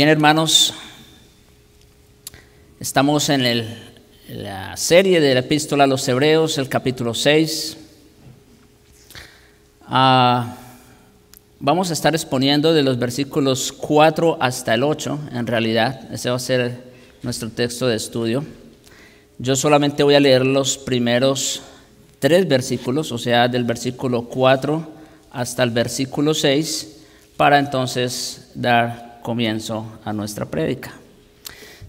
Bien, hermanos, estamos en, la serie de la epístola a los Hebreos, el capítulo 6. Ah, vamos a estar exponiendo de los versículos 4 hasta el 8, en realidad. Ese va a ser nuestro texto de estudio. Yo solamente voy a leer los primeros tres versículos, o sea, del versículo 4 hasta el versículo 6, para entonces dar comienzo a nuestra prédica.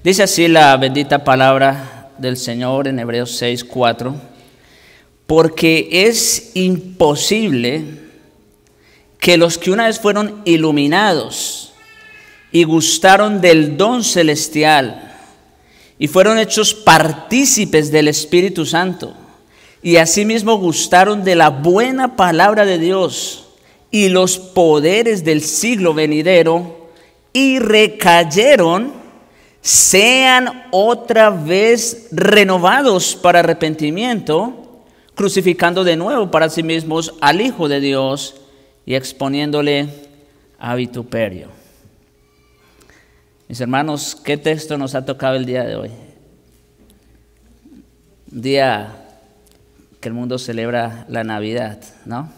Dice así la bendita palabra del Señor en Hebreos 6, 4, porque es imposible que los que una vez fueron iluminados y gustaron del don celestial y fueron hechos partícipes del Espíritu Santo y asimismo gustaron de la buena palabra de Dios y los poderes del siglo venidero, y recayeron, sean otra vez renovados para arrepentimiento, crucificando de nuevo para sí mismos al Hijo de Dios y exponiéndole a vituperio. Mis hermanos, ¿qué texto nos ha tocado el día de hoy? día que el mundo celebra la Navidad, ¿no?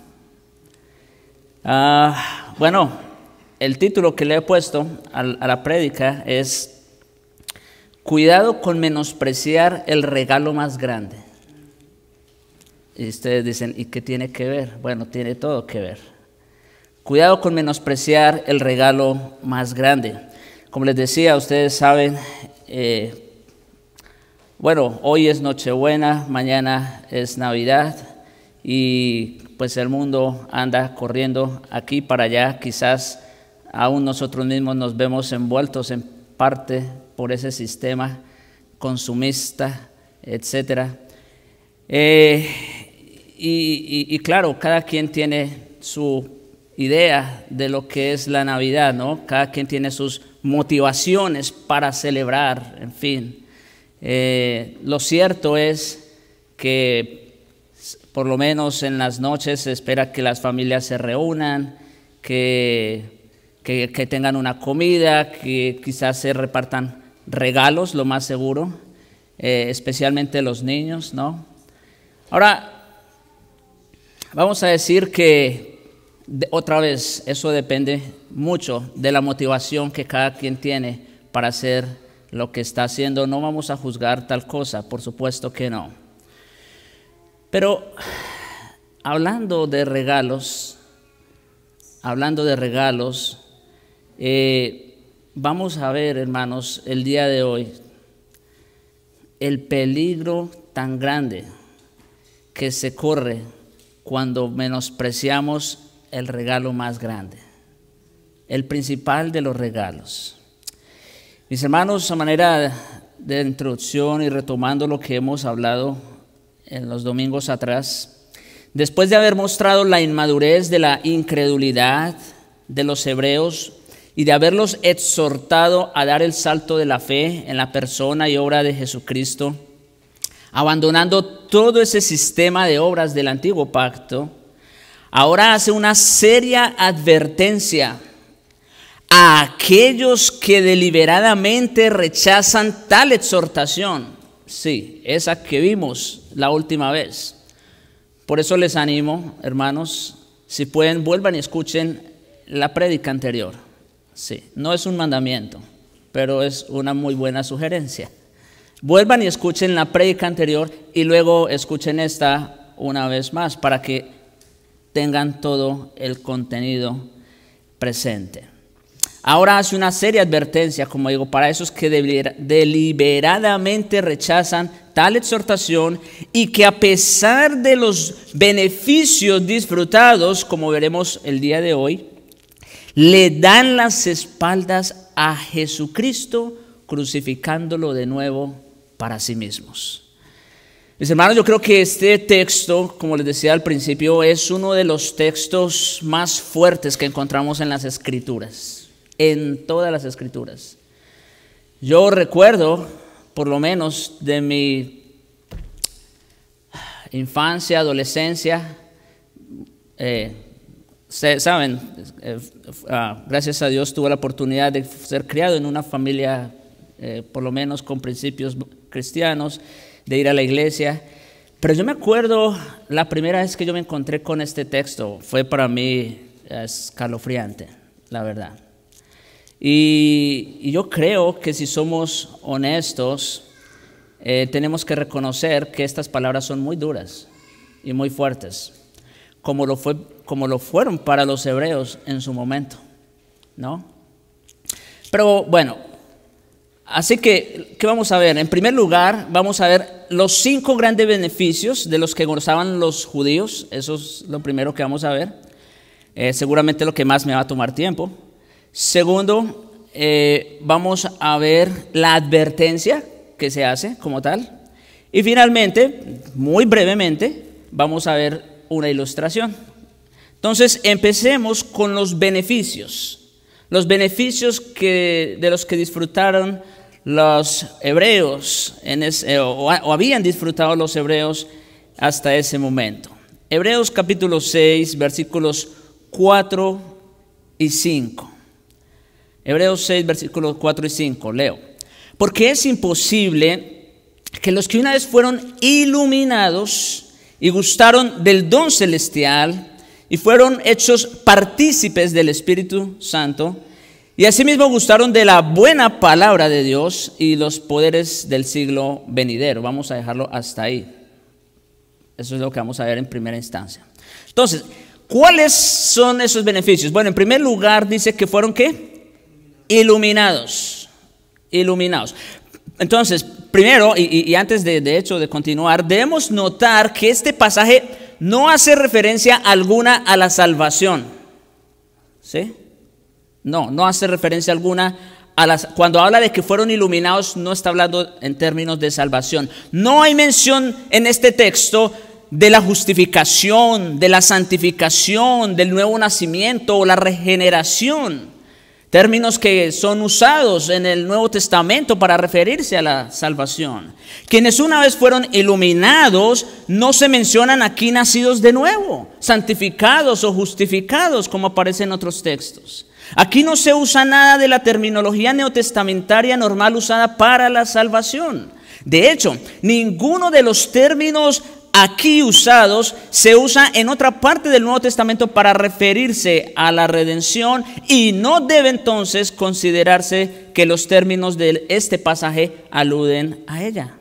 Ah, bueno, el título que le he puesto a la prédica es Cuidado con menospreciar el regalo más grande. Y ustedes dicen, ¿y qué tiene que ver? Bueno, tiene todo que ver. Cuidado con menospreciar el regalo más grande. Como les decía, ustedes saben, eh, bueno, hoy es Nochebuena, mañana es Navidad y pues el mundo anda corriendo aquí para allá, quizás aún nosotros mismos nos vemos envueltos en parte por ese sistema consumista, etc. Eh, y, claro, cada quien tiene su idea de lo que es la Navidad, ¿no? Cada quien tiene sus motivaciones para celebrar, en fin. Eh, lo cierto es que por lo menos en las noches se espera que las familias se reúnan, que que, tengan una comida, que quizás se repartan regalos, lo más seguro, eh, especialmente los niños, ¿no? Ahora, vamos a decir que otra vez eso depende mucho de la motivación que cada quien tiene para hacer lo que está haciendo. No vamos a juzgar tal cosa, por supuesto que no. Pero hablando de regalos, hablando de regalos, eh, vamos a ver, hermanos, el día de hoy, el peligro tan grande que se corre cuando menospreciamos el regalo más grande, el principal de los regalos. Mis hermanos, a manera de introducción y retomando lo que hemos hablado en los domingos atrás, después de haber mostrado la inmadurez de la incredulidad de los hebreos y de haberlos exhortado a dar el salto de la fe en la persona y obra de Jesucristo, abandonando todo ese sistema de obras del antiguo pacto, ahora hace una seria advertencia a aquellos que deliberadamente rechazan tal exhortación. Sí, esa que vimos la última vez. Por eso les animo, hermanos, si pueden, vuelvan y escuchen la prédica anterior. Sí, no es un mandamiento, pero es una muy buena sugerencia. Vuelvan y escuchen la predica anterior y luego escuchen esta una vez más para que tengan todo el contenido presente. Ahora hace una seria advertencia, como digo, para esos que deliberadamente rechazan tal exhortación y que a pesar de los beneficios disfrutados, como veremos el día de hoy, le dan las espaldas a Jesucristo, crucificándolo de nuevo para sí mismos. Mis hermanos, yo creo que este texto, como les decía al principio, es uno de los textos más fuertes que encontramos en las escrituras, en todas las escrituras. Yo recuerdo, por lo menos, de mi infancia, adolescencia, eh, Saben, eh, ah, gracias a Dios tuve la oportunidad de ser criado en una familia, eh, por lo menos con principios cristianos, de ir a la iglesia. Pero yo me acuerdo la primera vez que yo me encontré con este texto, fue para mí eh, escalofriante, la verdad. Y, yo creo que si somos honestos, tenemos que reconocer que estas palabras son muy duras y muy fuertes como lo, fue, como lo fueron para los hebreos en su momento, Pero bueno, así que, ¿qué vamos a ver? En primer lugar, vamos a ver los cinco grandes beneficios de los que gozaban los judíos, eso es lo primero que vamos a ver, eh, seguramente lo que más me va a tomar tiempo. Segundo, eh, vamos a ver la advertencia que se hace como tal. Y finalmente, muy brevemente, vamos a ver una ilustración. Entonces, empecemos con los beneficios, los beneficios que, de los que disfrutaron los hebreos, eh, o, o habían disfrutado los hebreos hasta ese momento. Hebreos capítulo 6, versículos 4 y 5. Hebreos 6, versículos 4 y 5, leo. Porque es imposible que los que una vez fueron iluminados y gustaron del don celestial y fueron hechos partícipes del Espíritu Santo y asimismo gustaron de la buena palabra de Dios y los poderes del siglo venidero. Vamos a dejarlo hasta ahí. Eso es lo que vamos a ver en primera instancia. Entonces, ¿cuáles son esos beneficios? Bueno, en primer lugar dice que fueron qué? Iluminados. Iluminados. Entonces, primero, y, antes de, hecho de continuar, debemos notar que este pasaje no hace referencia alguna a la salvación. ¿Sí? No, no hace referencia alguna a las... Cuando habla de que fueron iluminados, no está hablando en términos de salvación. No hay mención en este texto de la justificación, de la santificación, del nuevo nacimiento o la regeneración. Términos que son usados en el Nuevo Testamento para referirse a la salvación. Quienes una vez fueron iluminados no se mencionan aquí nacidos de nuevo, santificados o justificados como aparece en otros textos. Aquí no se usa nada de la terminología neotestamentaria normal usada para la salvación. De hecho, ninguno de los términos aquí usados se usa en otra parte del Nuevo Testamento para referirse a la redención y no debe entonces considerarse que los términos de este pasaje aluden a ella.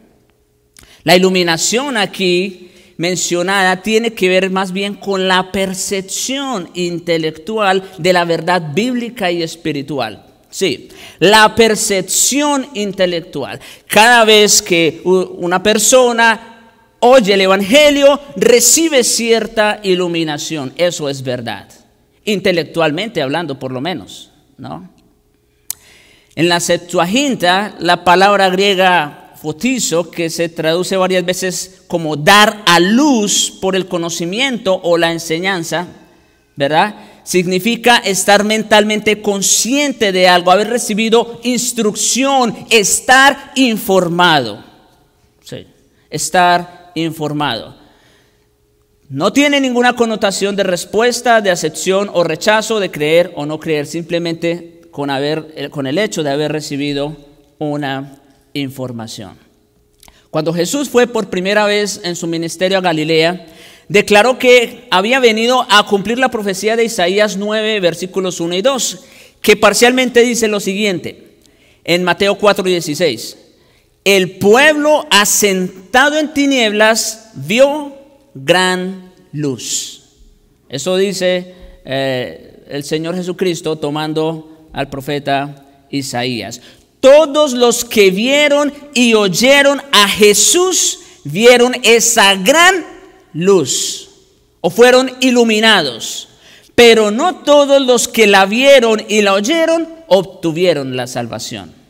La iluminación aquí mencionada tiene que ver más bien con la percepción intelectual de la verdad bíblica y espiritual. Sí, la percepción intelectual. Cada vez que una persona oye el Evangelio, recibe cierta iluminación. Eso es verdad. Intelectualmente hablando, por lo menos. ¿no? En la Septuaginta, la palabra griega fotizo, que se traduce varias veces como dar a luz por el conocimiento o la enseñanza, ¿verdad? Significa estar mentalmente consciente de algo, haber recibido instrucción, estar informado. Sí, estar informado. No tiene ninguna connotación de respuesta, de acepción o rechazo, de creer o no creer, simplemente con, haber, eh, con el hecho de haber recibido una información. Cuando Jesús fue por primera vez en su ministerio a Galilea, declaró que había venido a cumplir la profecía de Isaías 9, versículos 1 y 2, que parcialmente dice lo siguiente en Mateo 4, 16. El pueblo asentado en tinieblas vio gran luz. Eso dice eh, el Señor Jesucristo tomando al profeta Isaías. Todos los que vieron y oyeron a Jesús vieron esa gran luz o fueron iluminados. Pero no todos los que la vieron y la oyeron obtuvieron la salvación.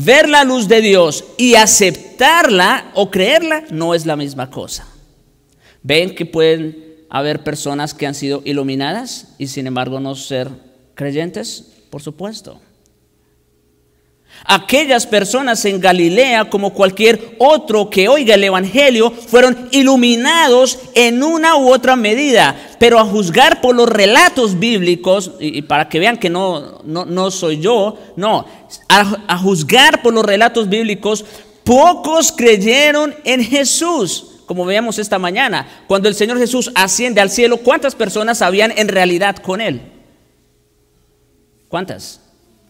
Ver la luz de Dios y aceptarla o creerla no es la misma cosa. Ven que pueden haber personas que han sido iluminadas y sin embargo no ser creyentes, por supuesto. Aquellas personas en Galilea, como cualquier otro que oiga el Evangelio, fueron iluminados en una u otra medida, pero a juzgar por los relatos bíblicos, y para que vean que no, soy yo, no, a, juzgar por los relatos bíblicos, pocos creyeron en Jesús como veíamos esta mañana, cuando el Señor Jesús asciende al cielo, ¿cuántas personas habían en realidad con Él? ¿Cuántas?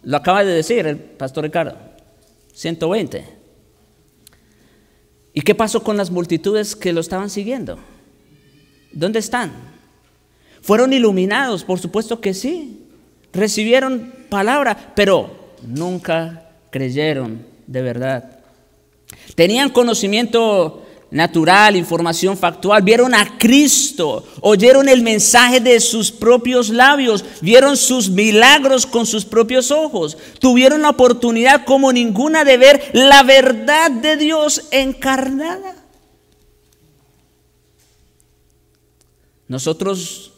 Lo acaba de decir el pastor Ricardo, 120. ¿Y qué pasó con las multitudes que lo estaban siguiendo? ¿Dónde están? ¿Fueron iluminados? Por supuesto que sí. Recibieron palabra, pero nunca creyeron de verdad. Tenían conocimiento natural, información factual. Vieron a Cristo, oyeron el mensaje de sus propios labios, vieron sus milagros con sus propios ojos, tuvieron la oportunidad como ninguna de ver la verdad de Dios encarnada. Nosotros,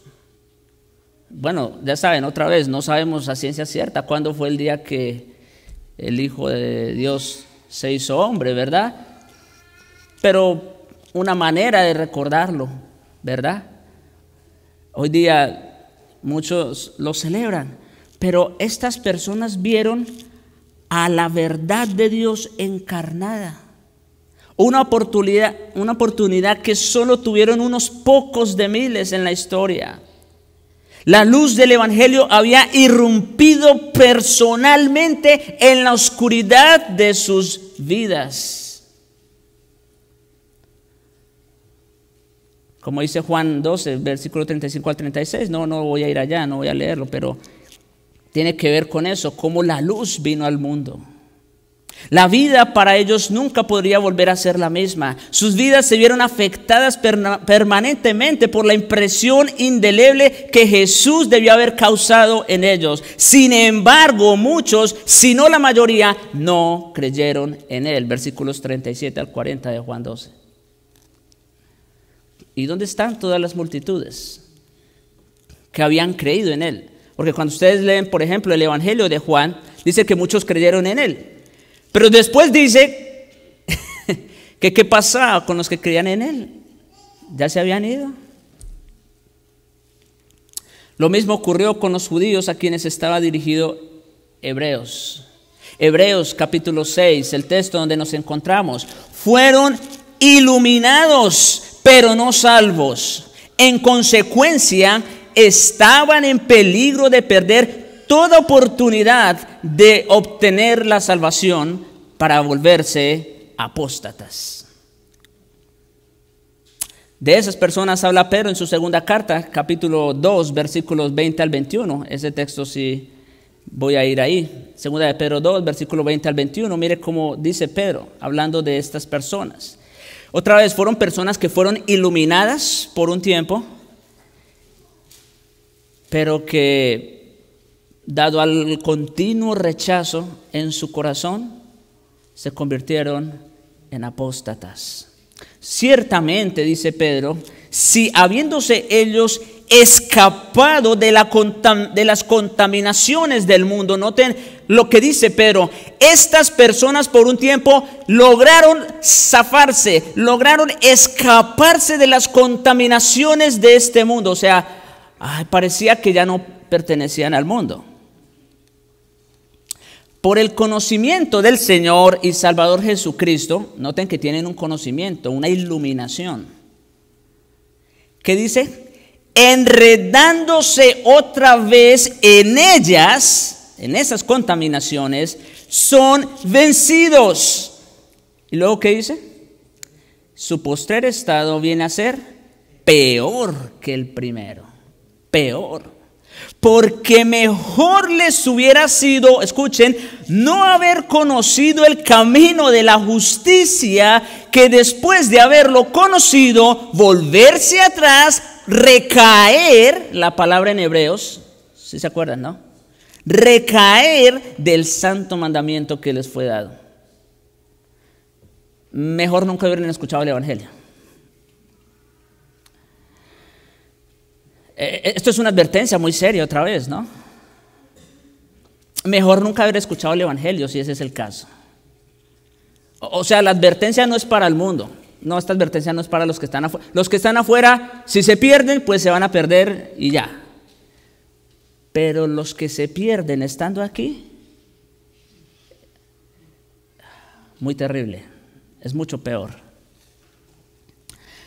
bueno, ya saben, otra vez, no sabemos a ciencia cierta cuándo fue el día que el Hijo de Dios se hizo hombre, ¿verdad? pero una manera de recordarlo, ¿verdad? Hoy día muchos lo celebran, pero estas personas vieron a la verdad de Dios encarnada. Una oportunidad, una oportunidad que solo tuvieron unos pocos de miles en la historia. La luz del Evangelio había irrumpido personalmente en la oscuridad de sus vidas. Como dice Juan 12, versículo 35 al 36, no, no voy a ir allá, no voy a leerlo, pero tiene que ver con eso, cómo la luz vino al mundo. La vida para ellos nunca podría volver a ser la misma. Sus vidas se vieron afectadas permanentemente por la impresión indeleble que Jesús debió haber causado en ellos. Sin embargo, muchos, si no la mayoría, no creyeron en él. Versículos 37 al 40 de Juan 12. ¿y dónde están todas las multitudes que habían creído en él? Porque cuando ustedes leen, por ejemplo, el Evangelio de Juan, dice que muchos creyeron en él. Pero después dice que qué pasaba con los que creían en él. Ya se habían ido. Lo mismo ocurrió con los judíos a quienes estaba dirigido Hebreos. Hebreos capítulo 6, el texto donde nos encontramos, fueron iluminados pero no salvos. En consecuencia, estaban en peligro de perder toda oportunidad de obtener la salvación para volverse apóstatas. De esas personas habla Pedro en su segunda carta, capítulo 2, versículos 20 al 21. Ese texto sí voy a ir ahí. Segunda de Pedro 2, versículo 20 al 21. Mire cómo dice Pedro, hablando de estas personas. Otra vez fueron personas que fueron iluminadas por un tiempo, pero que dado al continuo rechazo en su corazón, se convirtieron en apóstatas. Ciertamente, dice Pedro, si habiéndose ellos escapado de, las contaminaciones del mundo. Noten lo que dice Pedro. Estas personas por un tiempo lograron zafarse, lograron escaparse de las contaminaciones de este mundo. O sea, parecía que ya no pertenecían al mundo. Por el conocimiento del Señor y Salvador Jesucristo, noten que tienen un conocimiento, una iluminación. ¿Qué dice? enredándose otra vez en ellas, en esas contaminaciones, son vencidos. ¿Y luego qué dice? Su poster estado viene a ser peor que el primero, peor. Porque mejor les hubiera sido, escuchen, no haber conocido el camino de la justicia que después de haberlo conocido, volverse atrás recaer, la palabra en hebreos, si se acuerdan, ¿no? Recaer del santo mandamiento que les fue dado. Mejor nunca hubieran escuchado el Evangelio. Eh, eh, esto es una advertencia muy seria otra vez, ¿no? Mejor nunca haber escuchado el Evangelio si ese es el caso. O sea, la advertencia no es para el mundo. No, esta advertencia no es para los que están afuera. Los que están afuera, si se pierden, pues se van a perder y ya. Pero los que se pierden estando aquí, muy terrible, es mucho peor.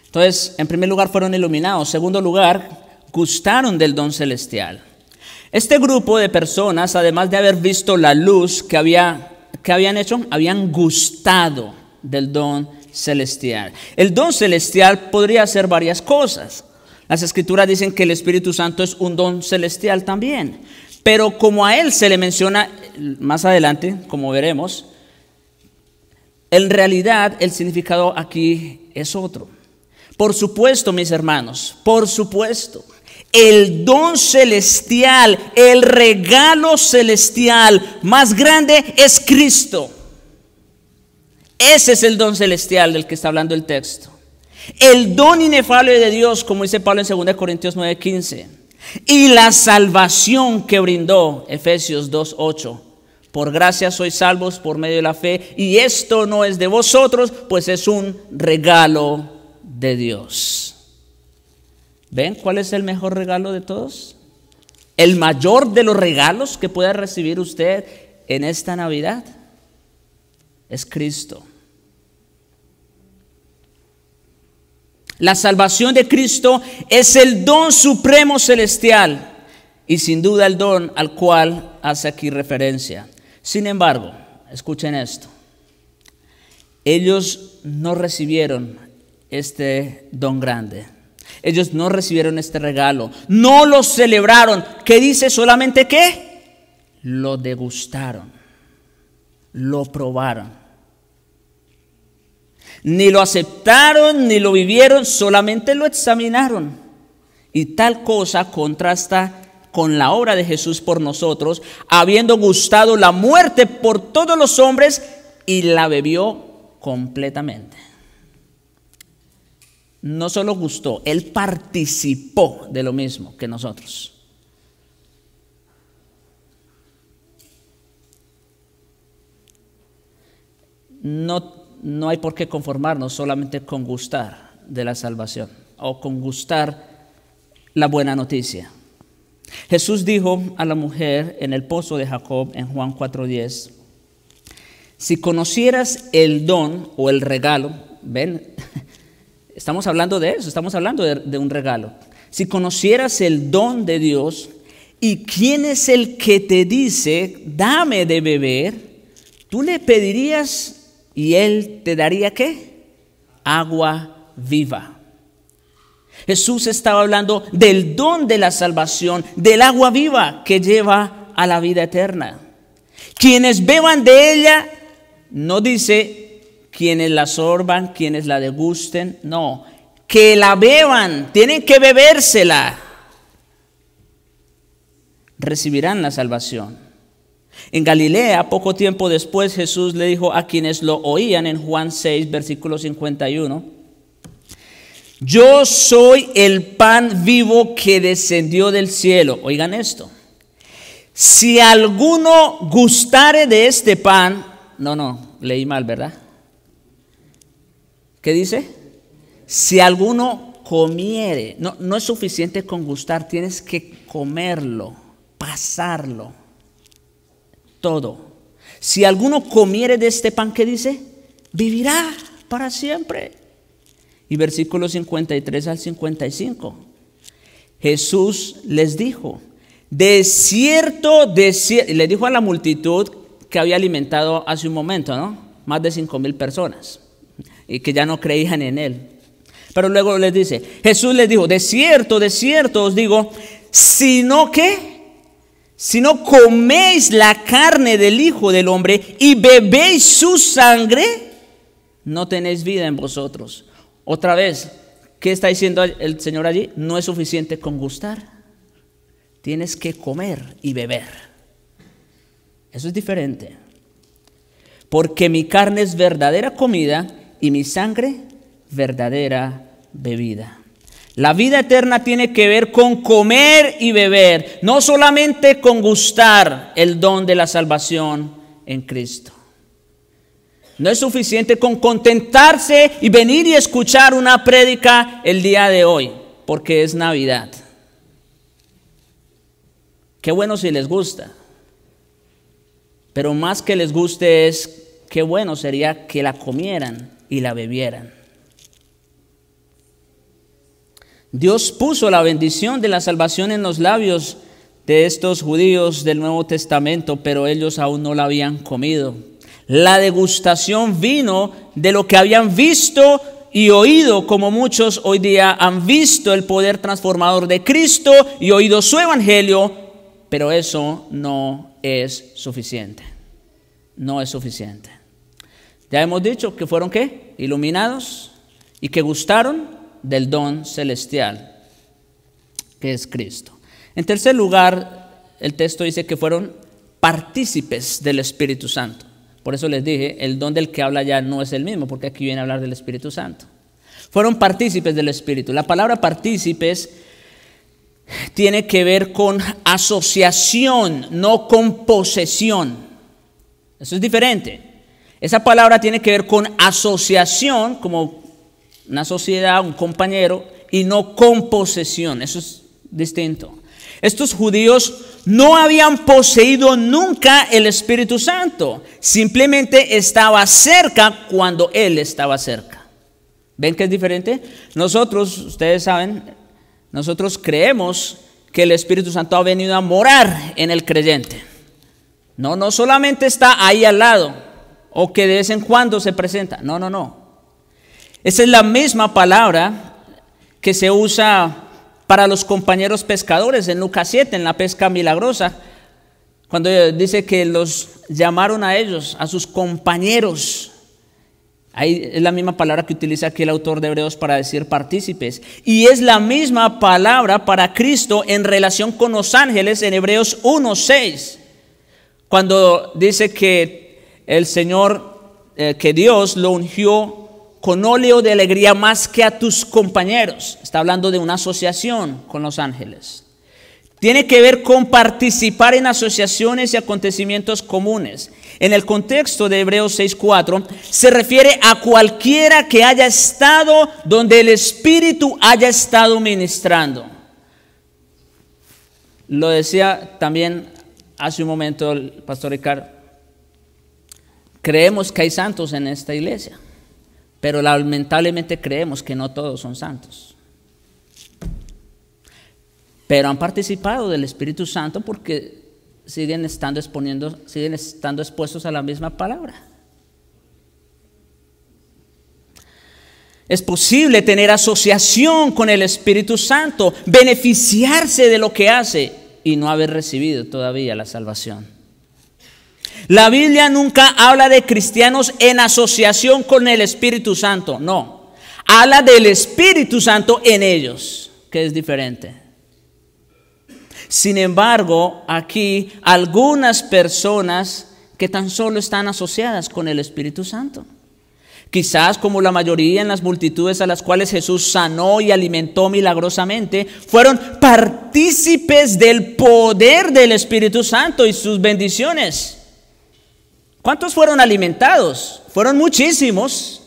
Entonces, en primer lugar fueron iluminados, en segundo lugar, gustaron del don celestial. Este grupo de personas, además de haber visto la luz que, había, que habían hecho, habían gustado del don celestial celestial. El don celestial podría ser varias cosas. Las escrituras dicen que el Espíritu Santo es un don celestial también. Pero como a él se le menciona más adelante, como veremos, en realidad el significado aquí es otro. Por supuesto, mis hermanos, por supuesto, el don celestial, el regalo celestial más grande es Cristo. Ese es el don celestial del que está hablando el texto. El don inefable de Dios, como dice Pablo en 2 Corintios 9:15. Y la salvación que brindó, Efesios 2:8. Por gracia sois salvos por medio de la fe. Y esto no es de vosotros, pues es un regalo de Dios. ¿Ven cuál es el mejor regalo de todos? El mayor de los regalos que pueda recibir usted en esta Navidad es Cristo. La salvación de Cristo es el don supremo celestial y sin duda el don al cual hace aquí referencia. Sin embargo, escuchen esto, ellos no recibieron este don grande. Ellos no recibieron este regalo, no lo celebraron. ¿Qué dice solamente qué? Lo degustaron, lo probaron. Ni lo aceptaron, ni lo vivieron, solamente lo examinaron. Y tal cosa contrasta con la obra de Jesús por nosotros, habiendo gustado la muerte por todos los hombres y la bebió completamente. No solo gustó, él participó de lo mismo que nosotros. No no hay por qué conformarnos solamente con gustar de la salvación o con gustar la buena noticia. Jesús dijo a la mujer en el pozo de Jacob en Juan 4:10, si conocieras el don o el regalo, ven, estamos hablando de eso, estamos hablando de, un regalo, si conocieras el don de Dios y quién es el que te dice, dame de beber, tú le pedirías y él te daría qué? Agua viva. Jesús estaba hablando del don de la salvación, del agua viva que lleva a la vida eterna. Quienes beban de ella, no dice quienes la sorban, quienes la degusten, no, que la beban, tienen que bebérsela, recibirán la salvación. En Galilea, poco tiempo después, Jesús le dijo a quienes lo oían en Juan 6, versículo 51, Yo soy el pan vivo que descendió del cielo. Oigan esto. Si alguno gustare de este pan, no, no, leí mal, ¿verdad? ¿Qué dice? Si alguno comiere, no, no es suficiente con gustar, tienes que comerlo, pasarlo todo. Si alguno comiere de este pan que dice, vivirá para siempre. Y versículos 53 al 55. Jesús les dijo, de cierto, de le dijo a la multitud que había alimentado hace un momento, ¿no? Más de cinco mil personas y que ya no creían en él. Pero luego les dice, Jesús les dijo, de cierto, de cierto os digo, sino que si no coméis la carne del Hijo del Hombre y bebéis su sangre, no tenéis vida en vosotros. Otra vez, ¿qué está diciendo el Señor allí? No es suficiente con gustar. Tienes que comer y beber. Eso es diferente. Porque mi carne es verdadera comida y mi sangre verdadera bebida. La vida eterna tiene que ver con comer y beber, no solamente con gustar el don de la salvación en Cristo. No es suficiente con contentarse y venir y escuchar una prédica el día de hoy, porque es Navidad. Qué bueno si les gusta, pero más que les guste es qué bueno sería que la comieran y la bebieran. Dios puso la bendición de la salvación en los labios de estos judíos del Nuevo Testamento, pero ellos aún no la habían comido. La degustación vino de lo que habían visto y oído, como muchos hoy día han visto el poder transformador de Cristo y oído su evangelio, pero eso no es suficiente. No es suficiente. Ya hemos dicho que fueron qué? Iluminados y que gustaron del don celestial, que es Cristo. En tercer lugar, el texto dice que fueron partícipes del Espíritu Santo. Por eso les dije, el don del que habla ya no es el mismo, porque aquí viene a hablar del Espíritu Santo. Fueron partícipes del Espíritu. La palabra partícipes tiene que ver con asociación, no con posesión. Eso es diferente. Esa palabra tiene que ver con asociación, como una sociedad, un compañero, y no con posesión. Eso es distinto. Estos judíos no habían poseído nunca el Espíritu Santo, simplemente estaba cerca cuando Él estaba cerca. ¿Ven que es diferente? Nosotros, ustedes saben, nosotros creemos que el Espíritu Santo ha venido a morar en el creyente. No, no solamente está ahí al lado o que de vez en cuando se presenta. No, no, no. Esa es la misma palabra que se usa para los compañeros pescadores en Lucas 7, en la pesca milagrosa, cuando dice que los llamaron a ellos, a sus compañeros. Ahí es la misma palabra que utiliza aquí el autor de Hebreos para decir partícipes. Y es la misma palabra para Cristo en relación con los ángeles en Hebreos 1.6, cuando dice que el Señor, eh, que Dios lo ungió con óleo de alegría más que a tus compañeros. Está hablando de una asociación con los ángeles. Tiene que ver con participar en asociaciones y acontecimientos comunes. En el contexto de Hebreos 6.4 se refiere a cualquiera que haya estado donde el Espíritu haya estado ministrando. Lo decía también hace un momento el pastor Ricardo. Creemos que hay santos en esta iglesia pero lamentablemente creemos que no todos son santos. Pero han participado del Espíritu Santo porque siguen estando, exponiendo, siguen estando expuestos a la misma palabra. Es posible tener asociación con el Espíritu Santo, beneficiarse de lo que hace y no haber recibido todavía la salvación. La Biblia nunca habla de cristianos en asociación con el Espíritu Santo, no. Habla del Espíritu Santo en ellos, que es diferente. Sin embargo, aquí algunas personas que tan solo están asociadas con el Espíritu Santo. Quizás como la mayoría en las multitudes a las cuales Jesús sanó y alimentó milagrosamente, fueron partícipes del poder del Espíritu Santo y sus bendiciones. ¿Cuántos fueron alimentados? Fueron muchísimos.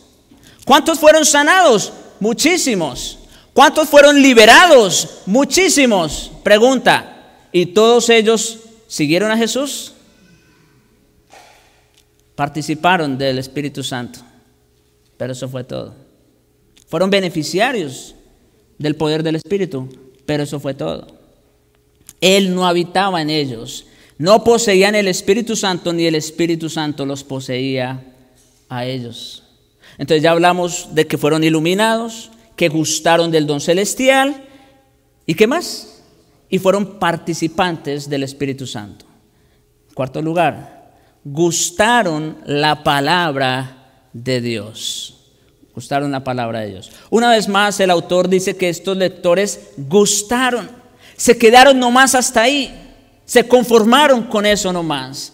¿Cuántos fueron sanados? Muchísimos. ¿Cuántos fueron liberados? Muchísimos. Pregunta, ¿y todos ellos siguieron a Jesús? Participaron del Espíritu Santo, pero eso fue todo. Fueron beneficiarios del poder del Espíritu, pero eso fue todo. Él no habitaba en ellos, no poseían el Espíritu Santo ni el Espíritu Santo los poseía a ellos. Entonces ya hablamos de que fueron iluminados, que gustaron del don celestial y qué más. Y fueron participantes del Espíritu Santo. Cuarto lugar, gustaron la palabra de Dios. Gustaron la palabra de Dios. Una vez más, el autor dice que estos lectores gustaron. Se quedaron nomás hasta ahí se conformaron con eso nomás.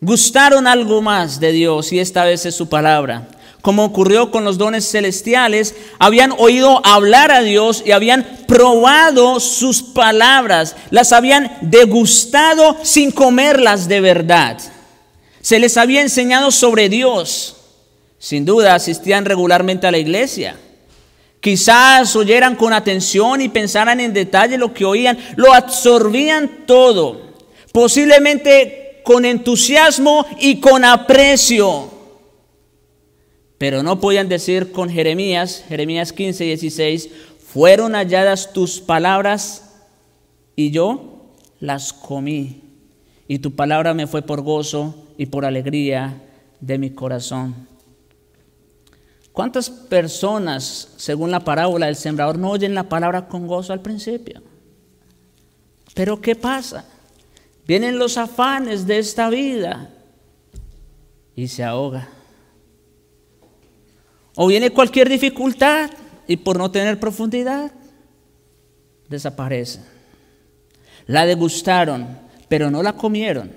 Gustaron algo más de Dios y esta vez es su palabra. Como ocurrió con los dones celestiales, habían oído hablar a Dios y habían probado sus palabras, las habían degustado sin comerlas de verdad. Se les había enseñado sobre Dios. Sin duda asistían regularmente a la iglesia Quizás oyeran con atención y pensaran en detalle lo que oían, lo absorbían todo, posiblemente con entusiasmo y con aprecio. Pero no podían decir con Jeremías, Jeremías 15, 16, fueron halladas tus palabras y yo las comí. Y tu palabra me fue por gozo y por alegría de mi corazón. ¿Cuántas personas, según la parábola del sembrador, no oyen la palabra con gozo al principio? Pero ¿qué pasa? Vienen los afanes de esta vida y se ahoga. O viene cualquier dificultad y por no tener profundidad, desaparece. La degustaron, pero no la comieron,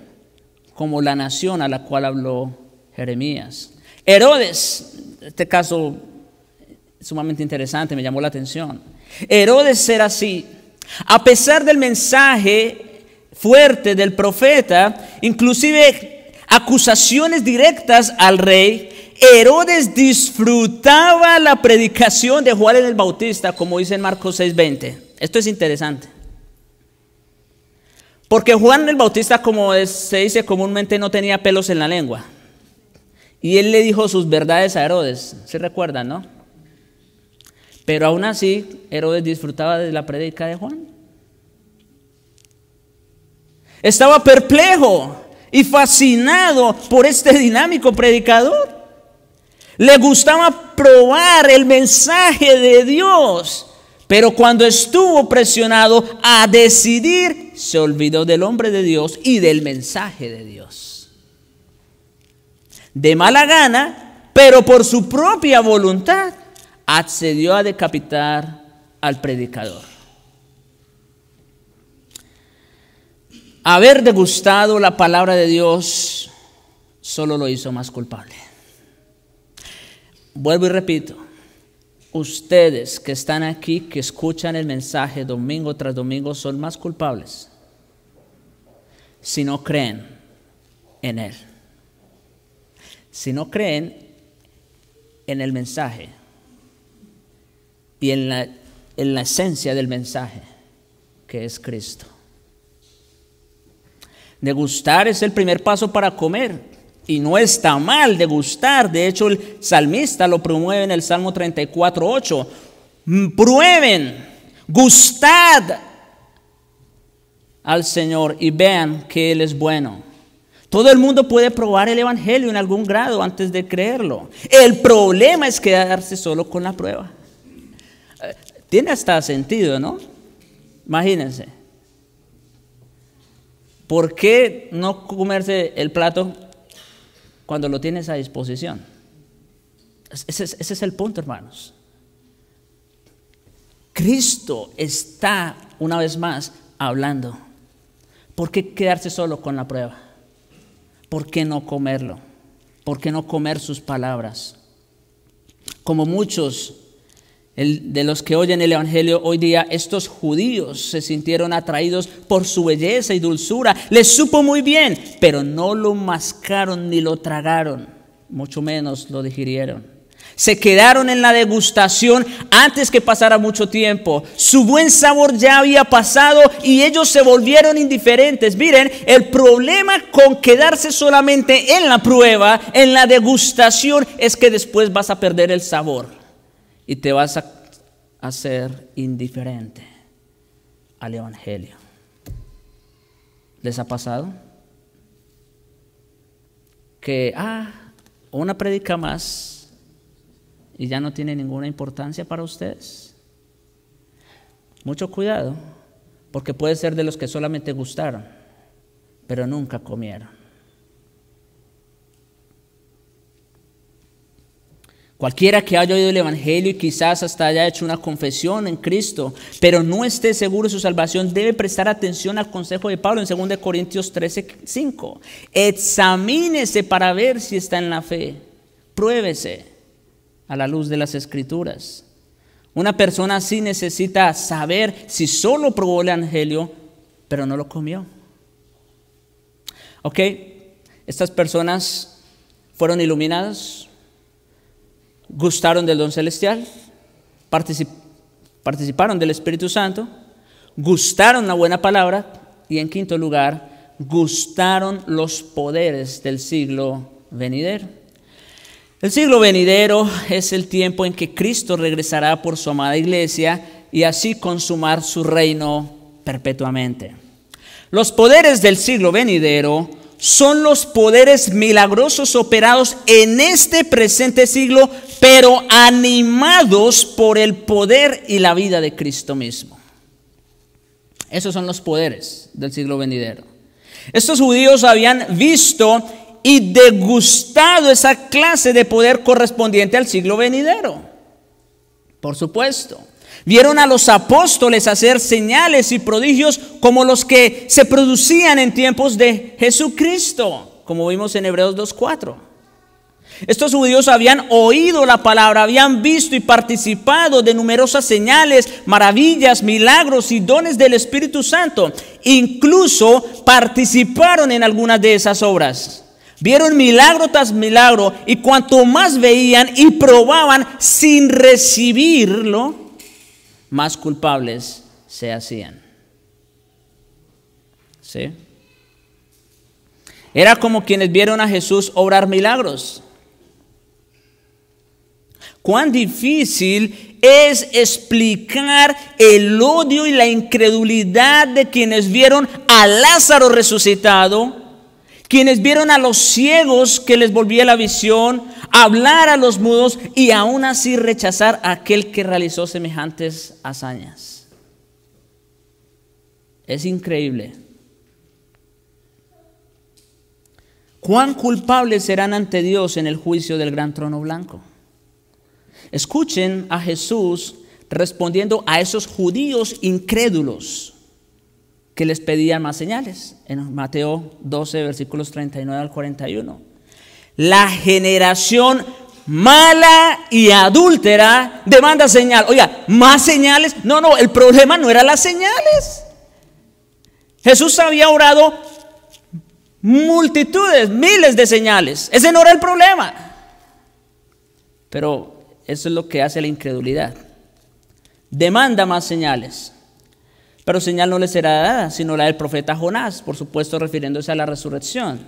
como la nación a la cual habló Jeremías. Herodes este caso sumamente interesante, me llamó la atención. Herodes era así. A pesar del mensaje fuerte del profeta, inclusive acusaciones directas al rey, Herodes disfrutaba la predicación de Juan el Bautista, como dice en Marcos 6:20. Esto es interesante. Porque Juan el Bautista, como se dice comúnmente, no tenía pelos en la lengua. Y él le dijo sus verdades a Herodes, se recuerdan, ¿no? Pero aún así, Herodes disfrutaba de la predica de Juan. Estaba perplejo y fascinado por este dinámico predicador. Le gustaba probar el mensaje de Dios, pero cuando estuvo presionado a decidir, se olvidó del hombre de Dios y del mensaje de Dios de mala gana, pero por su propia voluntad, accedió a decapitar al predicador. Haber degustado la palabra de Dios solo lo hizo más culpable. Vuelvo y repito, ustedes que están aquí, que escuchan el mensaje domingo tras domingo, son más culpables si no creen en Él si no creen en el mensaje y en la, esencia del mensaje, que es Cristo. Degustar es el primer paso para comer. Y no está mal degustar. De hecho, el salmista lo promueve en el Salmo 34.8 mm, Prueben, gustad al Señor y vean que Él es bueno. Todo el mundo puede probar el Evangelio en algún grado antes de creerlo. El problema es quedarse solo con la prueba. Eh, tiene hasta sentido, ¿no? Imagínense. ¿Por qué no comerse el plato cuando lo tienes a disposición? Ese es, el punto, hermanos. Cristo está, una vez más, hablando. ¿Por qué quedarse solo con la prueba? ¿por qué no comerlo? ¿Por qué no comer sus palabras? Como muchos de los que oyen el Evangelio hoy día, estos judíos se sintieron atraídos por su belleza y dulzura. Les supo muy bien, pero no lo mascaron ni lo tragaron, mucho menos lo digirieron. Se quedaron en la degustación antes que pasara mucho tiempo. Su buen sabor ya había pasado y ellos se volvieron indiferentes. Miren, el problema con quedarse solamente en la prueba, en la degustación, es que después vas a perder el sabor y te vas a, hacer indiferente al Evangelio. ¿Les ha pasado? Que, ah, una predica más y ya no tiene ninguna importancia para ustedes. Mucho cuidado, porque puede ser de los que solamente gustaron, pero nunca comieron. Cualquiera que haya oído el Evangelio y quizás hasta haya hecho una confesión en Cristo, pero no esté seguro de su salvación, debe prestar atención al consejo de Pablo en 2 Corintios 13, 5. Examínese para ver si está en la fe. Pruébese a la luz de las escrituras. Una persona sí necesita saber si solo probó el Evangelio, pero no lo comió. ¿Ok? Estas personas fueron iluminadas, gustaron del don celestial, participaron del Espíritu Santo, gustaron la buena palabra y en quinto lugar, gustaron los poderes del siglo venidero. El siglo venidero es el tiempo en que Cristo regresará por su amada iglesia y así consumar su reino perpetuamente. Los poderes del siglo venidero son los poderes milagrosos operados en este presente siglo, pero animados por el poder y la vida de Cristo mismo. Esos son los poderes del siglo venidero. Estos judíos habían visto y degustado esa clase de poder correspondiente al siglo venidero. Por supuesto. Vieron a los apóstoles hacer señales y prodigios como los que se producían en tiempos de Jesucristo, como vimos en Hebreos 2.4. Estos judíos habían oído la palabra, habían visto y participado de numerosas señales, maravillas, milagros y dones del Espíritu Santo. Incluso participaron en algunas de esas obras. Vieron milagro tras milagro y cuanto más veían y probaban sin recibirlo, más culpables se hacían. ¿Sí? Era como quienes vieron a Jesús obrar milagros. Cuán difícil es explicar el odio y la incredulidad de quienes vieron a Lázaro resucitado quienes vieron a los ciegos que les volvía la visión, hablar a los mudos y aún así rechazar a aquel que realizó semejantes hazañas. Es increíble. ¿Cuán culpables serán ante Dios en el juicio del gran trono blanco? Escuchen a Jesús respondiendo a esos judíos incrédulos que les pedían más señales. En Mateo 12, versículos 39 al 41. La generación mala y adúltera demanda señal. Oiga, más señales. No, no, el problema no eran las señales. Jesús había orado multitudes, miles de señales. Ese no era el problema. Pero eso es lo que hace la incredulidad. Demanda más señales. Pero señal no le será dada, sino la del profeta Jonás, por supuesto refiriéndose a la resurrección.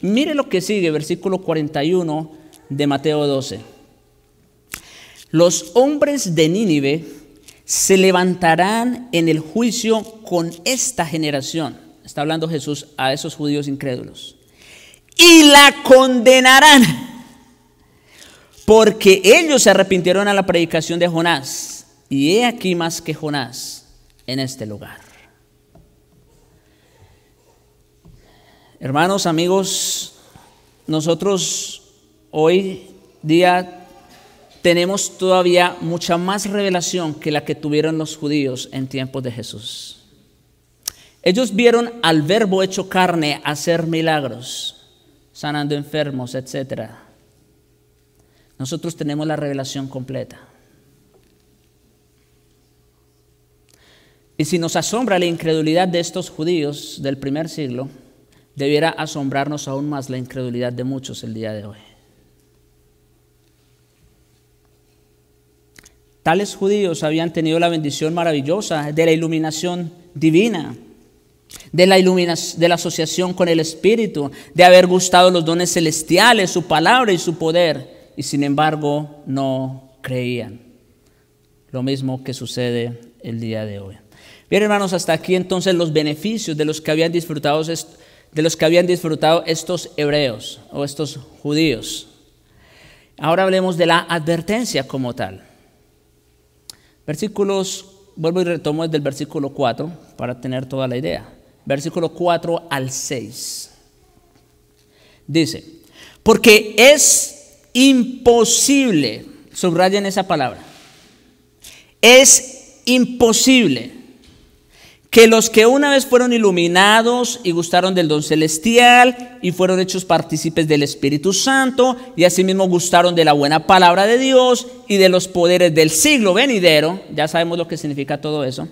Mire lo que sigue, versículo 41 de Mateo 12. Los hombres de Nínive se levantarán en el juicio con esta generación. Está hablando Jesús a esos judíos incrédulos. Y la condenarán, porque ellos se arrepintieron a la predicación de Jonás. Y he aquí más que Jonás en este lugar. Hermanos, amigos, nosotros hoy día tenemos todavía mucha más revelación que la que tuvieron los judíos en tiempos de Jesús. Ellos vieron al verbo hecho carne hacer milagros, sanando enfermos, etc. Nosotros tenemos la revelación completa. Y si nos asombra la incredulidad de estos judíos del primer siglo, debiera asombrarnos aún más la incredulidad de muchos el día de hoy. Tales judíos habían tenido la bendición maravillosa de la iluminación divina, de la, de la asociación con el Espíritu, de haber gustado los dones celestiales, su palabra y su poder, y sin embargo no creían. Lo mismo que sucede el día de hoy. Bien, hermanos, hasta aquí entonces los beneficios de los que habían disfrutado, de los que habían disfrutado estos hebreos o estos judíos. Ahora hablemos de la advertencia como tal. Versículos, vuelvo y retomo desde el versículo 4 para tener toda la idea. Versículo 4 al 6. Dice, porque es imposible, subrayen esa palabra, es imposible que los que una vez fueron iluminados y gustaron del don celestial y fueron hechos partícipes del Espíritu Santo y asimismo gustaron de la buena palabra de Dios y de los poderes del siglo venidero, ya sabemos lo que significa todo eso,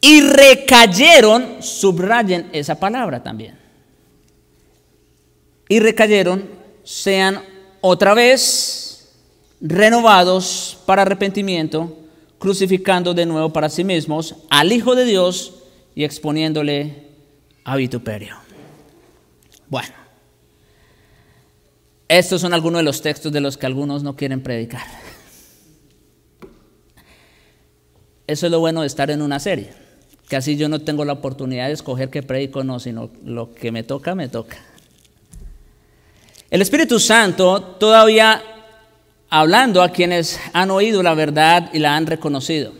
y recayeron, subrayen esa palabra también, y recayeron, sean otra vez renovados para arrepentimiento crucificando de nuevo para sí mismos al Hijo de Dios y exponiéndole a vituperio. Bueno, estos son algunos de los textos de los que algunos no quieren predicar. Eso es lo bueno de estar en una serie, que así yo no tengo la oportunidad de escoger qué predico o no, sino lo que me toca, me toca. El Espíritu Santo todavía hablando a quienes han oído la verdad y la han reconocido,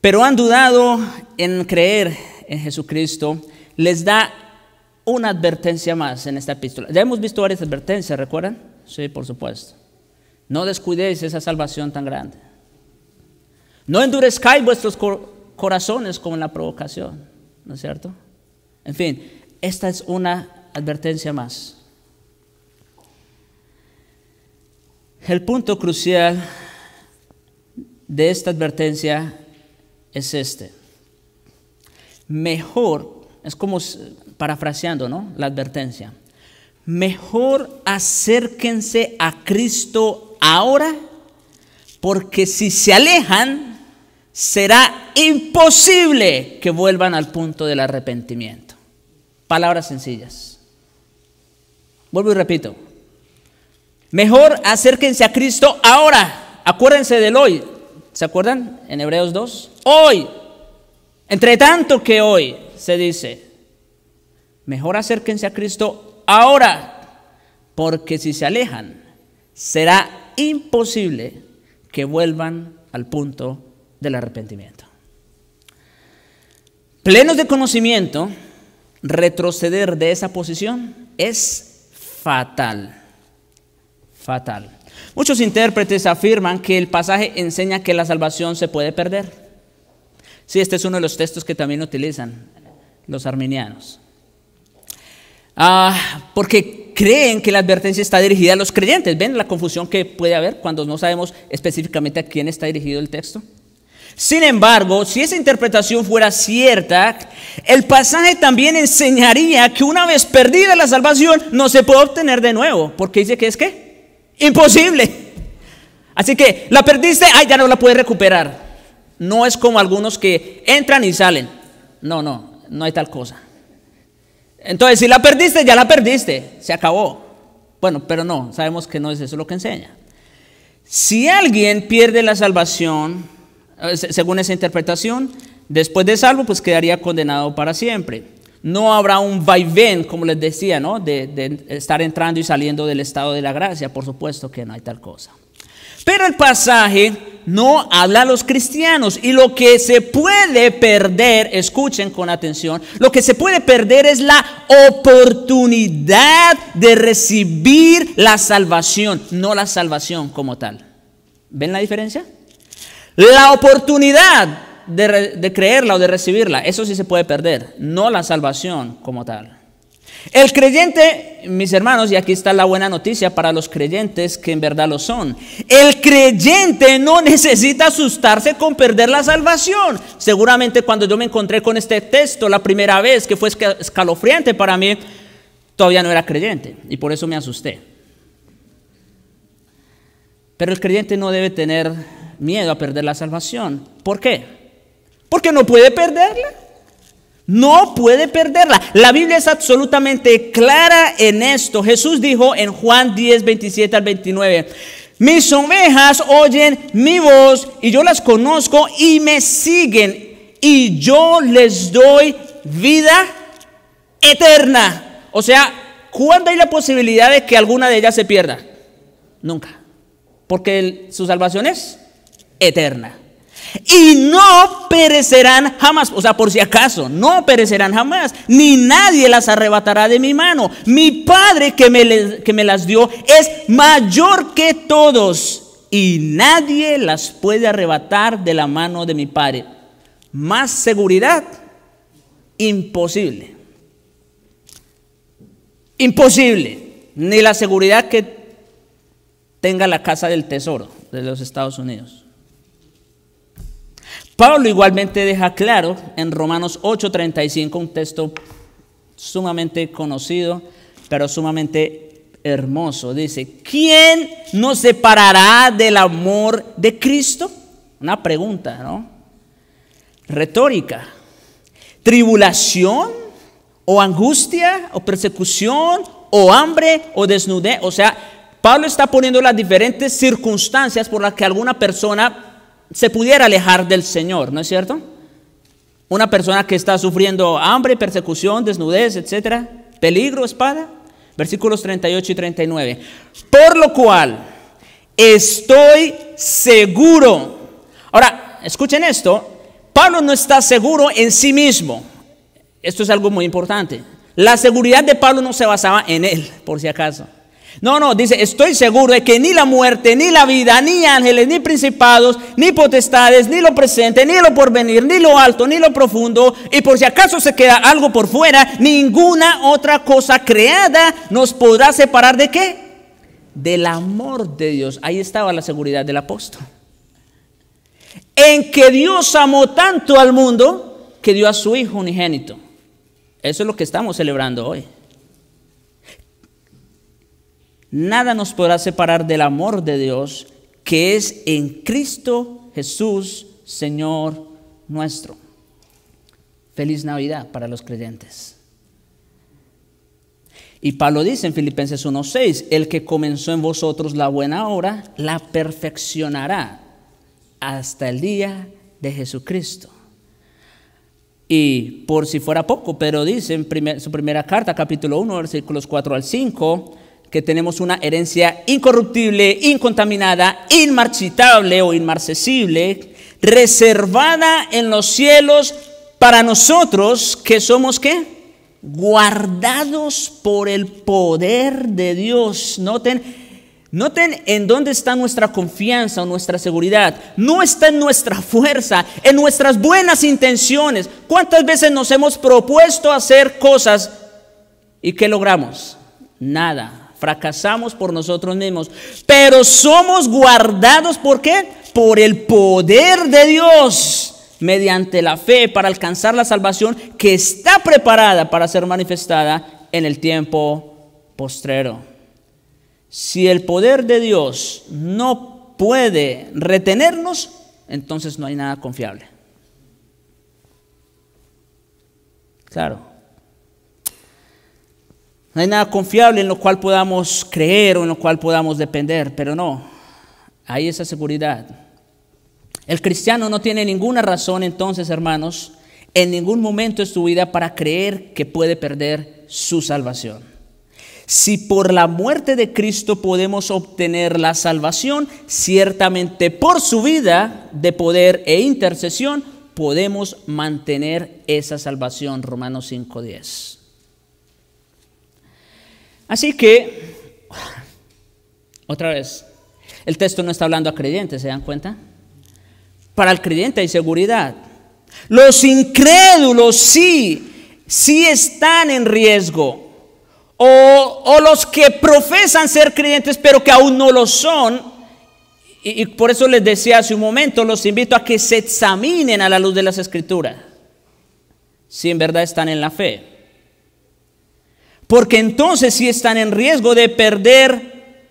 pero han dudado en creer en Jesucristo, les da una advertencia más en esta epístola. Ya hemos visto varias advertencias, ¿recuerdan? Sí, por supuesto. No descuidéis esa salvación tan grande. No endurezcáis vuestros corazones con la provocación, ¿no es cierto? En fin, esta es una advertencia más. El punto crucial de esta advertencia es este. Mejor, es como parafraseando, ¿no? La advertencia. Mejor acérquense a Cristo ahora, porque si se alejan, será imposible que vuelvan al punto del arrepentimiento. Palabras sencillas. Vuelvo y repito. Mejor acérquense a Cristo ahora. Acuérdense del hoy. ¿Se acuerdan? En Hebreos 2. Hoy. Entre tanto que hoy se dice. Mejor acérquense a Cristo ahora. Porque si se alejan, será imposible que vuelvan al punto del arrepentimiento. Plenos de conocimiento, retroceder de esa posición es fatal fatal. Muchos intérpretes afirman que el pasaje enseña que la salvación se puede perder. Sí, este es uno de los textos que también utilizan los arminianos. Ah, porque creen que la advertencia está dirigida a los creyentes. ¿Ven la confusión que puede haber cuando no sabemos específicamente a quién está dirigido el texto? Sin embargo, si esa interpretación fuera cierta, el pasaje también enseñaría que una vez perdida la salvación no se puede obtener de nuevo, porque dice que es que Imposible. Así que la perdiste, ay, ya no la puedes recuperar. No es como algunos que entran y salen. No, no, no hay tal cosa. Entonces, si la perdiste, ya la perdiste, se acabó. Bueno, pero no, sabemos que no es eso lo que enseña. Si alguien pierde la salvación, eh, según esa interpretación, después de salvo, pues quedaría condenado para siempre. No habrá un vaivén, como les decía, ¿no? de, de estar entrando y saliendo del estado de la gracia. Por supuesto que no hay tal cosa. Pero el pasaje no habla a los cristianos y lo que se puede perder, escuchen con atención, lo que se puede perder es la oportunidad de recibir la salvación, no la salvación como tal. ¿Ven la diferencia? La oportunidad de, creerla o de recibirla, eso sí se puede perder, no la salvación como tal. El creyente, mis hermanos, y aquí está la buena noticia para los creyentes que en verdad lo son. El creyente no necesita asustarse con perder la salvación. Seguramente cuando yo me encontré con este texto la primera vez, que fue escalofriante para mí, todavía no era creyente y por eso me asusté. Pero el creyente no debe tener miedo a perder la salvación. ¿Por qué? Porque no puede perderla. No puede perderla. La Biblia es absolutamente clara en esto. Jesús dijo en Juan 10, 27 al 29. Mis ovejas oyen mi voz y yo las conozco y me siguen y yo les doy vida eterna. O sea, ¿cuándo hay la posibilidad de que alguna de ellas se pierda? Nunca. Porque su salvación es eterna y no perecerán jamás. O sea, por si acaso, no perecerán jamás, ni nadie las arrebatará de mi mano. Mi Padre que me, que me las dio es mayor que todos y nadie las puede arrebatar de la mano de mi Padre. Más seguridad, imposible. Imposible. Ni la seguridad que tenga la casa del tesoro de los Estados Unidos Pablo igualmente deja claro en Romanos 8:35 un texto sumamente conocido, pero sumamente hermoso. Dice, ¿quién nos separará del amor de Cristo? Una pregunta, ¿no? Retórica. ¿Tribulación? ¿O angustia? ¿O persecución? ¿O hambre? ¿O desnudez? O sea, Pablo está poniendo las diferentes circunstancias por las que alguna persona se pudiera alejar del Señor, ¿no es cierto? Una persona que está sufriendo hambre, persecución, desnudez, etcétera, peligro, espada. Versículos 38 y 39. Por lo cual estoy seguro. Ahora, escuchen esto. Pablo no está seguro en sí mismo. Esto es algo muy importante. La seguridad de Pablo no se basaba en él, por si acaso. No, no, dice, estoy seguro de que ni la muerte, ni la vida, ni ángeles, ni principados, ni potestades, ni lo presente, ni lo porvenir, ni lo alto, ni lo profundo, y por si acaso se queda algo por fuera, ninguna otra cosa creada nos podrá separar de qué? Del amor de Dios. Ahí estaba la seguridad del apóstol. En que Dios amó tanto al mundo que dio a su Hijo unigénito. Eso es lo que estamos celebrando hoy nada nos podrá separar del amor de Dios que es en Cristo Jesús, Señor nuestro. Feliz Navidad para los creyentes. Y Pablo dice en Filipenses 1:6, el que comenzó en vosotros la buena obra, la perfeccionará hasta el día de Jesucristo. Y por si fuera poco, pero dice en su primera carta, capítulo 1, versículos 4 al 5, que tenemos una herencia incorruptible, incontaminada, inmarchitable o inmarcesible, reservada en los cielos para nosotros que somos qué? Guardados por el poder de Dios. Noten, noten en dónde está nuestra confianza o nuestra seguridad. No está en nuestra fuerza, en nuestras buenas intenciones. ¿Cuántas veces nos hemos propuesto hacer cosas y qué logramos? Nada fracasamos por nosotros mismos, pero somos guardados ¿por qué? Por el poder de Dios mediante la fe para alcanzar la salvación que está preparada para ser manifestada en el tiempo postrero. Si el poder de Dios no puede retenernos, entonces no hay nada confiable. Claro. No hay nada confiable en lo cual podamos creer o en lo cual podamos depender, pero no, hay esa seguridad. El cristiano no tiene ninguna razón entonces, hermanos, en ningún momento de su vida para creer que puede perder su salvación. Si por la muerte de Cristo podemos obtener la salvación, ciertamente por su vida de poder e intercesión podemos mantener esa salvación. Romanos 5.10. Así que, otra vez, el texto no está hablando a creyentes, ¿se dan cuenta? Para el creyente hay seguridad. Los incrédulos sí, sí están en riesgo. O, los que profesan ser creyentes pero que aún no lo son. Y, y por eso les decía hace un momento, los invito a que se examinen a la luz de las escrituras. Si en verdad están en la fe. Porque entonces sí están en riesgo de perder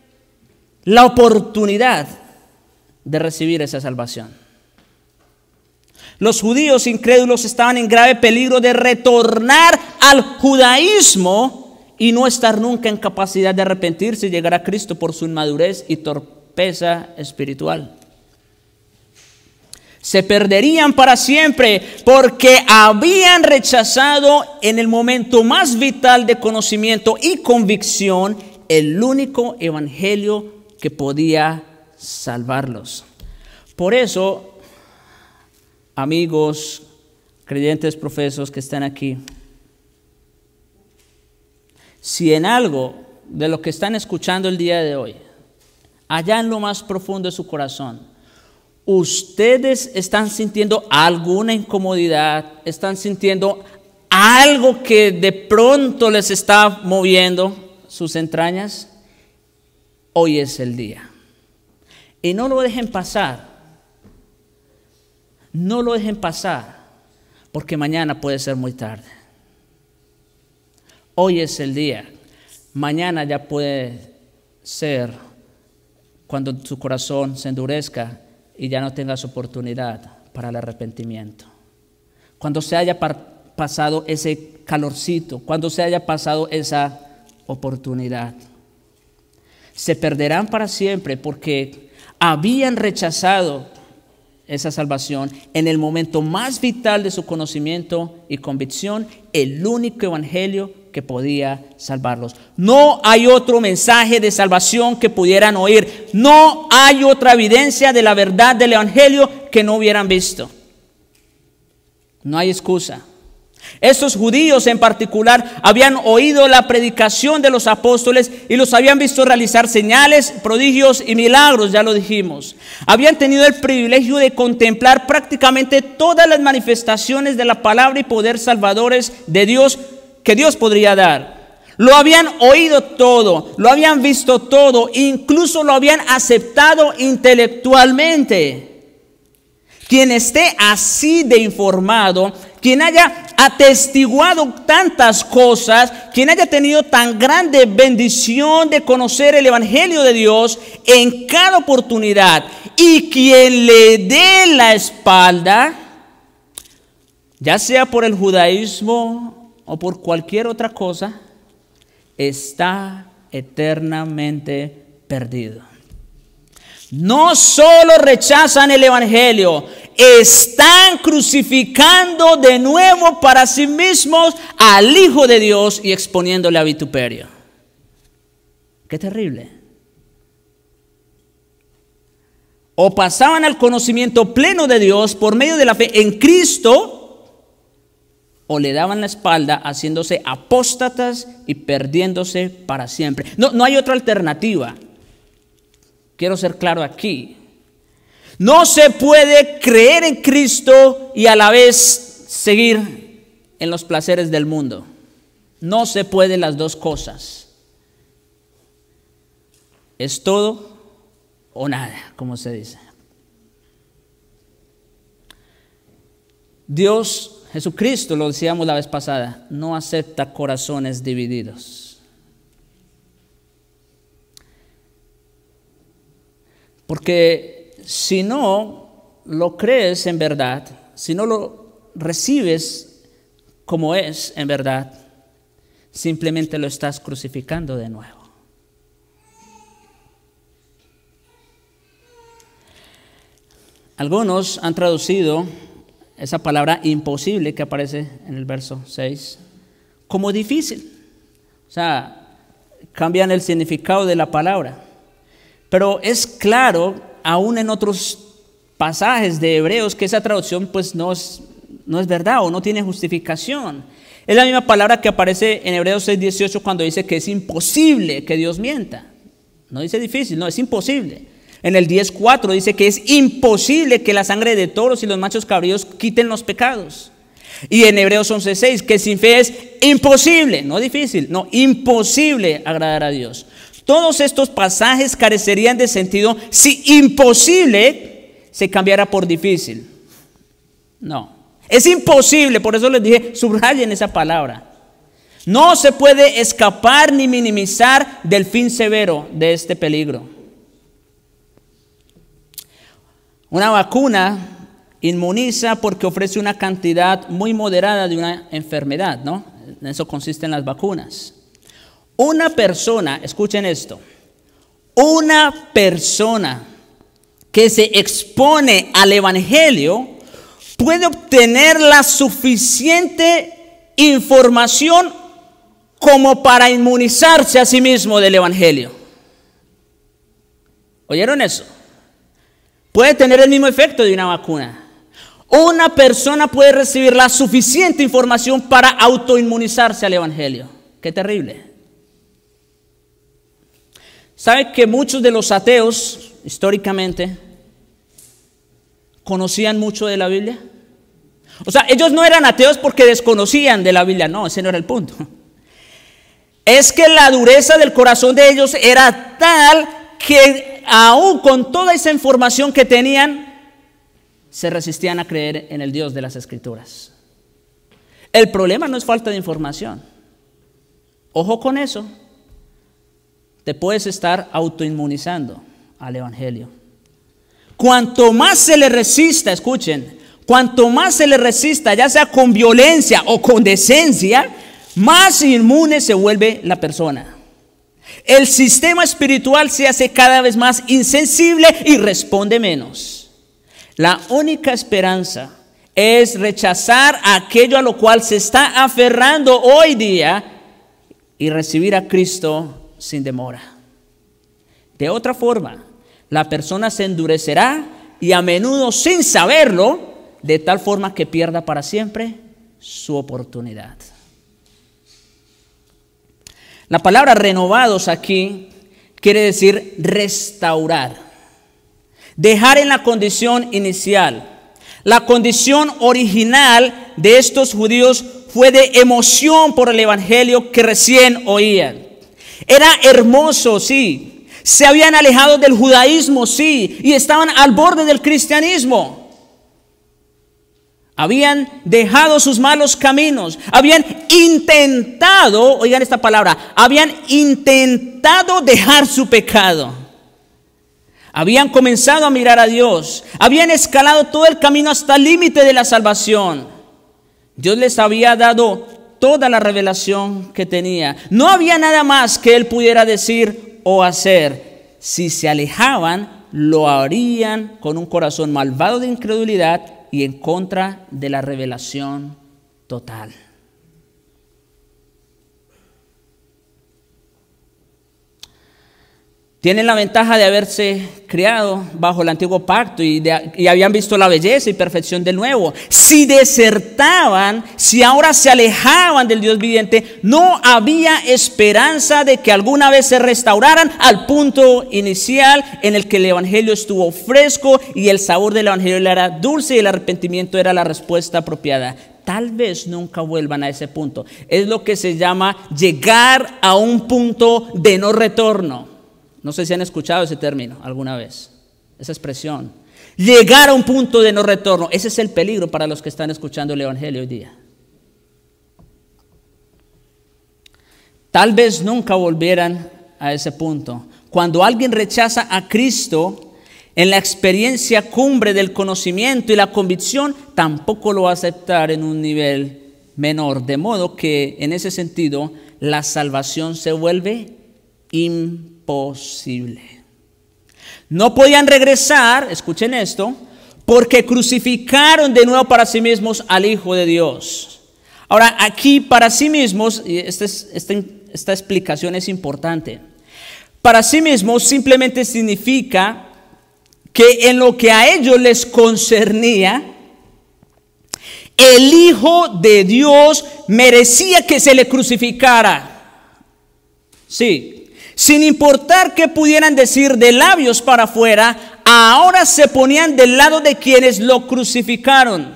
la oportunidad de recibir esa salvación. Los judíos incrédulos estaban en grave peligro de retornar al judaísmo y no estar nunca en capacidad de arrepentirse y llegar a Cristo por su inmadurez y torpeza espiritual se perderían para siempre porque habían rechazado en el momento más vital de conocimiento y convicción el único evangelio que podía salvarlos. Por eso, amigos, creyentes, profesos que están aquí, si en algo de lo que están escuchando el día de hoy, allá en lo más profundo de su corazón, ustedes están sintiendo alguna incomodidad, están sintiendo algo que de pronto les está moviendo sus entrañas, hoy es el día. Y no lo dejen pasar. No lo dejen pasar, porque mañana puede ser muy tarde. Hoy es el día. Mañana ya puede ser cuando su corazón se endurezca y ya no tengas oportunidad para el arrepentimiento. Cuando se haya pasado ese calorcito, cuando se haya pasado esa oportunidad. Se perderán para siempre porque habían rechazado esa salvación en el momento más vital de su conocimiento y convicción, el único evangelio que podía salvarlos. No hay otro mensaje de salvación que pudieran oír. No hay otra evidencia de la verdad del Evangelio que no hubieran visto. No hay excusa. Estos judíos en particular habían oído la predicación de los apóstoles y los habían visto realizar señales, prodigios y milagros, ya lo dijimos. Habían tenido el privilegio de contemplar prácticamente todas las manifestaciones de la palabra y poder salvadores de Dios que Dios podría dar. Lo habían oído todo, lo habían visto todo, incluso lo habían aceptado intelectualmente. Quien esté así de informado, quien haya atestiguado tantas cosas, quien haya tenido tan grande bendición de conocer el Evangelio de Dios en cada oportunidad y quien le dé la espalda, ya sea por el judaísmo o por cualquier otra cosa, está eternamente perdido. No solo rechazan el Evangelio, están crucificando de nuevo para sí mismos al Hijo de Dios y exponiéndole a vituperio. Qué terrible. O pasaban al conocimiento pleno de Dios por medio de la fe en Cristo, o le daban la espalda haciéndose apóstatas y perdiéndose para siempre. No, no hay otra alternativa. Quiero ser claro aquí. No se puede creer en Cristo y a la vez seguir en los placeres del mundo. No se puede las dos cosas. Es todo o nada, como se dice. Dios Jesucristo, lo decíamos la vez pasada, no acepta corazones divididos. Porque si no lo crees en verdad, si no lo recibes como es en verdad, simplemente lo estás crucificando de nuevo. Algunos han traducido esa palabra imposible que aparece en el verso 6, como difícil. O sea, cambian el significado de la palabra. Pero es claro, aún en otros pasajes de Hebreos, que esa traducción pues no es, no es verdad o no tiene justificación. Es la misma palabra que aparece en Hebreos 6.18 cuando dice que es imposible que Dios mienta. No dice difícil, no, es imposible. En el 10.4 dice que es imposible que la sangre de toros y los machos cabríos quiten los pecados. Y en Hebreos 11.6 que sin fe es imposible, no difícil, no, imposible agradar a Dios. Todos estos pasajes carecerían de sentido si imposible se cambiara por difícil. No, es imposible, por eso les dije, subrayen esa palabra. No se puede escapar ni minimizar del fin severo de este peligro. Una vacuna inmuniza porque ofrece una cantidad muy moderada de una enfermedad, ¿no? En eso consisten las vacunas. Una persona, escuchen esto, una persona que se expone al Evangelio puede obtener la suficiente información como para inmunizarse a sí mismo del Evangelio. ¿Oyeron eso? puede tener el mismo efecto de una vacuna. Una persona puede recibir la suficiente información para autoinmunizarse al Evangelio. Qué terrible. ¿Sabe que muchos de los ateos, históricamente, conocían mucho de la Biblia? O sea, ellos no eran ateos porque desconocían de la Biblia, no, ese no era el punto. Es que la dureza del corazón de ellos era tal que aún con toda esa información que tenían, se resistían a creer en el Dios de las Escrituras. El problema no es falta de información. Ojo con eso. Te puedes estar autoinmunizando al Evangelio. Cuanto más se le resista, escuchen, cuanto más se le resista, ya sea con violencia o con decencia, más inmune se vuelve la persona. El sistema espiritual se hace cada vez más insensible y responde menos. La única esperanza es rechazar aquello a lo cual se está aferrando hoy día y recibir a Cristo sin demora. De otra forma, la persona se endurecerá y a menudo sin saberlo, de tal forma que pierda para siempre su oportunidad. La palabra renovados aquí quiere decir restaurar, dejar en la condición inicial. La condición original de estos judíos fue de emoción por el Evangelio que recién oían. Era hermoso, sí. Se habían alejado del judaísmo, sí. Y estaban al borde del cristianismo. Habían dejado sus malos caminos, habían intentado, oigan esta palabra, habían intentado dejar su pecado. Habían comenzado a mirar a Dios, habían escalado todo el camino hasta el límite de la salvación. Dios les había dado toda la revelación que tenía. No había nada más que él pudiera decir o hacer. Si se alejaban, lo harían con un corazón malvado de incredulidad y en contra de la revelación total. Tienen la ventaja de haberse criado bajo el antiguo pacto y, y, habían visto la belleza y perfección del nuevo. Si desertaban, si ahora se alejaban del Dios viviente, no había esperanza de que alguna vez se restauraran al punto inicial en el que el Evangelio estuvo fresco y el sabor del Evangelio era dulce y el arrepentimiento era la respuesta apropiada tal vez nunca vuelvan a ese punto. Es lo que se llama llegar a un punto de no retorno. No sé si han escuchado ese término alguna vez, esa expresión. Llegar a un punto de no retorno. Ese es el peligro para los que están escuchando el Evangelio hoy día. Tal vez nunca volvieran a ese punto. Cuando alguien rechaza a Cristo en la experiencia cumbre del conocimiento y la convicción, tampoco lo va a aceptar en un nivel menor. De modo que en ese sentido la salvación se vuelve imposible posible No podían regresar, escuchen esto, porque crucificaron de nuevo para sí mismos al Hijo de Dios. Ahora, aquí para sí mismos, este esta, esta, explicación es importante, para sí mismos simplemente significa que en lo que a ellos les concernía, el Hijo de Dios merecía que se le crucificara. Sí, sin importar qué pudieran decir de labios para afuera, ahora se ponían del lado de quienes lo crucificaron.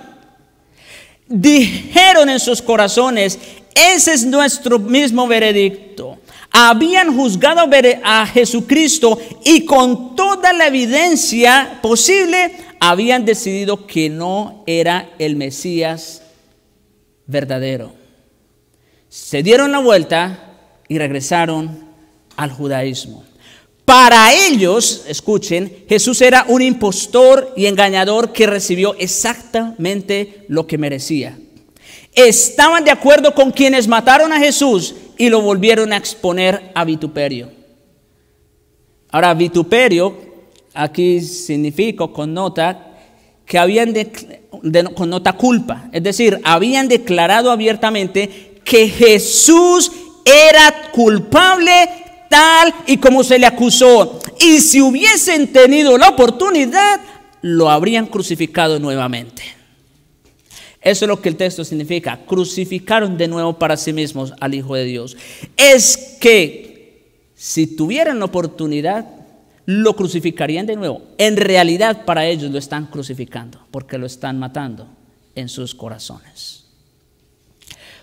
Dijeron en sus corazones, ese es nuestro mismo veredicto. Habían juzgado a Jesucristo y con toda la evidencia posible habían decidido que no era el Mesías verdadero. Se dieron la vuelta y regresaron al judaísmo. Para ellos, escuchen, Jesús era un impostor y engañador que recibió exactamente lo que merecía. Estaban de acuerdo con quienes mataron a Jesús y lo volvieron a exponer a vituperio. Ahora, vituperio aquí significa, nota que habían de, connota culpa. Es decir, habían declarado abiertamente que Jesús era culpable tal y como se le acusó. Y si hubiesen tenido la oportunidad, lo habrían crucificado nuevamente. Eso es lo que el texto significa. Crucificaron de nuevo para sí mismos al Hijo de Dios. Es que si tuvieran la oportunidad, lo crucificarían de nuevo. En realidad para ellos lo están crucificando, porque lo están matando en sus corazones.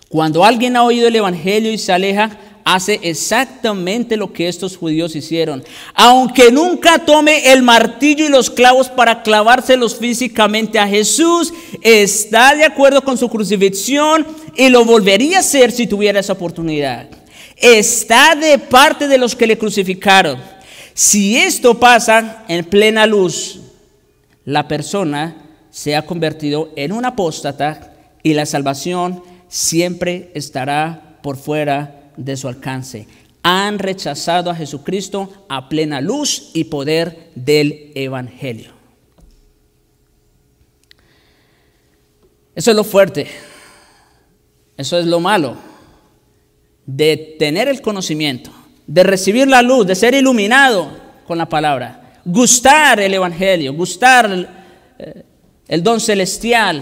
Cuando alguien ha oído el Evangelio y se aleja, hace exactamente lo que estos judíos hicieron. Aunque nunca tome el martillo y los clavos para clavárselos físicamente a Jesús, está de acuerdo con su crucifixión y lo volvería a hacer si tuviera esa oportunidad. Está de parte de los que le crucificaron. Si esto pasa en plena luz, la persona se ha convertido en un apóstata y la salvación siempre estará por fuera de su alcance. Han rechazado a Jesucristo a plena luz y poder del Evangelio. Eso es lo fuerte. Eso es lo malo. De tener el conocimiento, de recibir la luz, de ser iluminado con la palabra, gustar el Evangelio, gustar eh, el, don celestial,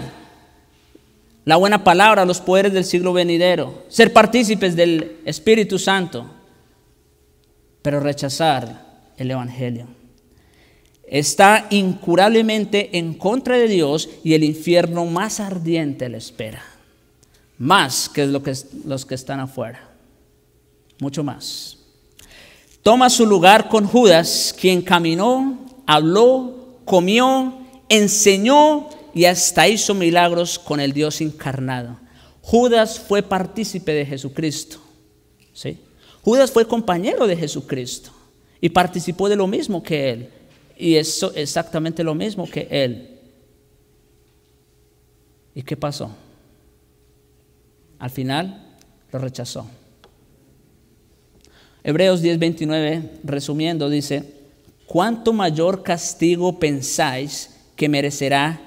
la buena palabra, los poderes del siglo venidero, ser partícipes del Espíritu Santo, pero rechazar el Evangelio. Está incurablemente en contra de Dios y el infierno más ardiente le espera. Más que, los que están afuera. Mucho más. Toma su lugar con Judas, quien caminó, habló, comió, enseñó y hasta hizo milagros con el Dios encarnado. Judas fue partícipe de Jesucristo. ¿sí? Judas fue compañero de Jesucristo y participó de lo mismo que él. Y eso exactamente lo mismo que él. ¿Y qué pasó? Al final lo rechazó. Hebreos 10:29, resumiendo, dice, ¿cuánto mayor castigo pensáis que merecerá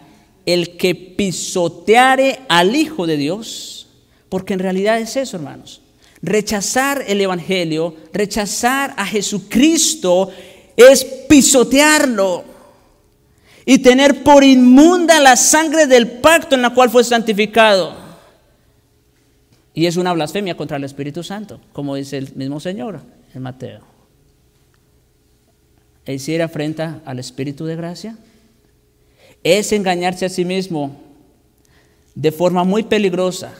el que pisoteare al Hijo de Dios, porque en realidad es eso, hermanos. Rechazar el Evangelio, rechazar a Jesucristo, es pisotearlo y tener por inmunda la sangre del pacto en la cual fue santificado. Y es una blasfemia contra el Espíritu Santo, como dice el mismo Señor en Mateo. E hiciera afrenta al Espíritu de gracia es engañarse a sí mismo de forma muy peligrosa,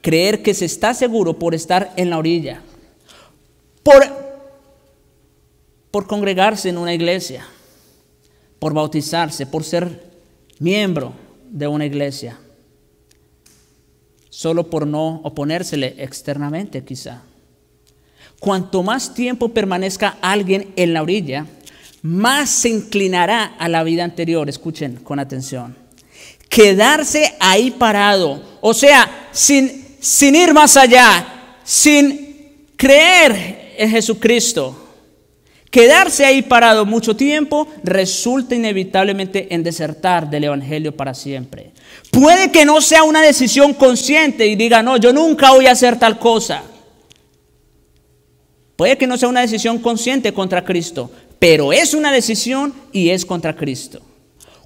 creer que se está seguro por estar en la orilla, por, por congregarse en una iglesia, por bautizarse, por ser miembro de una iglesia, solo por no oponérsele externamente quizá. Cuanto más tiempo permanezca alguien en la orilla, más se inclinará a la vida anterior. Escuchen con atención. Quedarse ahí parado, o sea, sin, sin ir más allá, sin creer en Jesucristo. Quedarse ahí parado mucho tiempo resulta inevitablemente en desertar del Evangelio para siempre. Puede que no sea una decisión consciente y diga, no, yo nunca voy a hacer tal cosa. Puede que no sea una decisión consciente contra Cristo, pero es una decisión y es contra Cristo.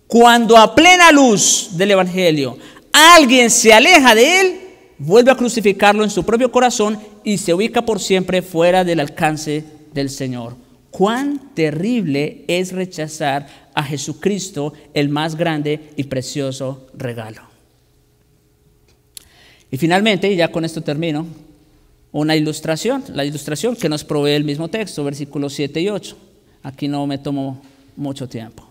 Cuando a plena luz del Evangelio alguien se aleja de él, vuelve a crucificarlo en su propio corazón y se ubica por siempre fuera del alcance del Señor. Cuán terrible es rechazar a Jesucristo el más grande y precioso regalo. Y finalmente, y ya con esto termino, una ilustración, la ilustración que nos provee el mismo texto, versículos 7 y 8. Aquí no me tomo mucho tiempo.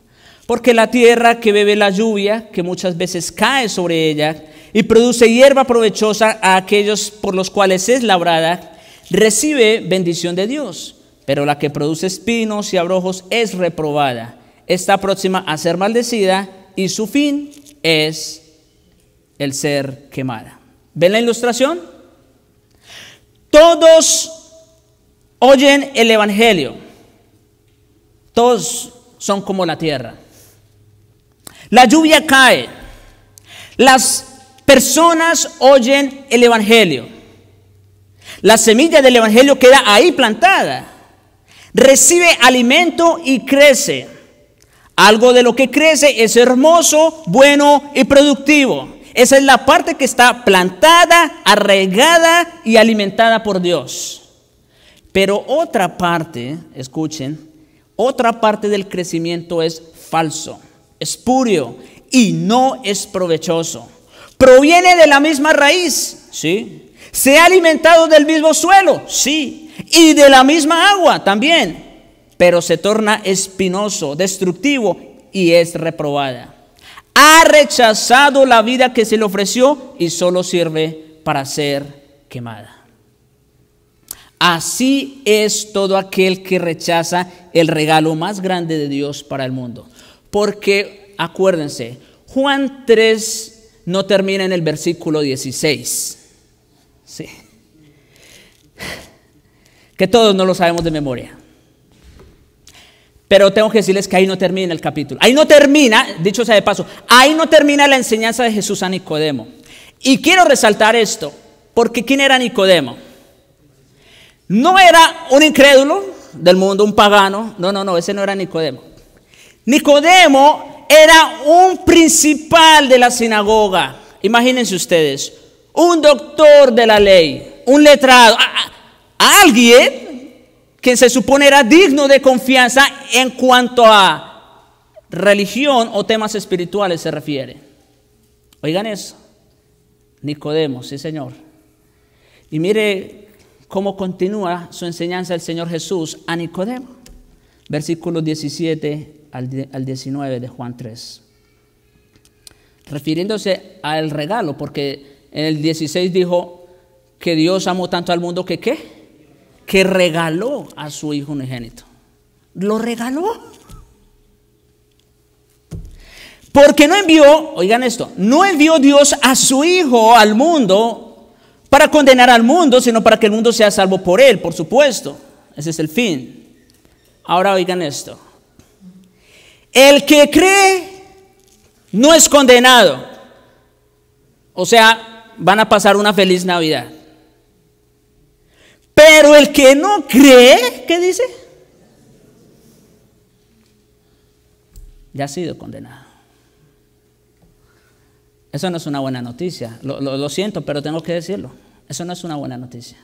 Porque la tierra que bebe la lluvia, que muchas veces cae sobre ella, y produce hierba provechosa a aquellos por los cuales es labrada, recibe bendición de Dios. Pero la que produce espinos y abrojos es reprobada, está próxima a ser maldecida y su fin es el ser quemada. ¿Ven la ilustración? Todos oyen el Evangelio. Todos son como la tierra. La lluvia cae. Las personas oyen el Evangelio. La semilla del Evangelio queda ahí plantada. Recibe alimento y crece. Algo de lo que crece es hermoso, bueno y productivo. Esa es la parte que está plantada, arraigada y alimentada por Dios. Pero otra parte, escuchen, otra parte del crecimiento es falso, espurio y no es provechoso. Proviene de la misma raíz, ¿sí? Se ha alimentado del mismo suelo, sí, y de la misma agua también, pero se torna espinoso, destructivo y es reprobada. Ha rechazado la vida que se le ofreció y solo sirve para ser quemada. Así es todo aquel que rechaza el regalo más grande de Dios para el mundo. Porque, acuérdense, Juan 3 no termina en el versículo 16. Sí. Que todos no lo sabemos de memoria. Pero tengo que decirles que ahí no termina el capítulo. Ahí no termina, dicho sea de paso, ahí no termina la enseñanza de Jesús a Nicodemo. Y quiero resaltar esto, porque ¿quién era Nicodemo? No era un incrédulo del mundo, un pagano. No, no, no, ese no era Nicodemo. Nicodemo era un principal de la sinagoga. Imagínense ustedes, un doctor de la ley, un letrado, alguien que se supone era digno de confianza en cuanto a religión o temas espirituales se refiere. Oigan eso. Nicodemo, sí señor. Y mire cómo continúa su enseñanza el Señor Jesús a Nicodemo. Versículos 17 al 19 de Juan 3. Refiriéndose al regalo, porque en el 16 dijo que Dios amó tanto al mundo que qué? Que regaló a su Hijo unigénito. Lo regaló. Porque no envió, oigan esto, no envió Dios a su Hijo al mundo para condenar al mundo, sino para que el mundo sea salvo por él, por supuesto. Ese es el fin. Ahora oigan esto. El que cree no es condenado. O sea, van a pasar una feliz Navidad. Pero el que no cree, ¿qué dice? Ya ha sido condenado. Eso no es una buena noticia. Lo, lo siento, pero tengo que decirlo. Eso no es una buena noticia.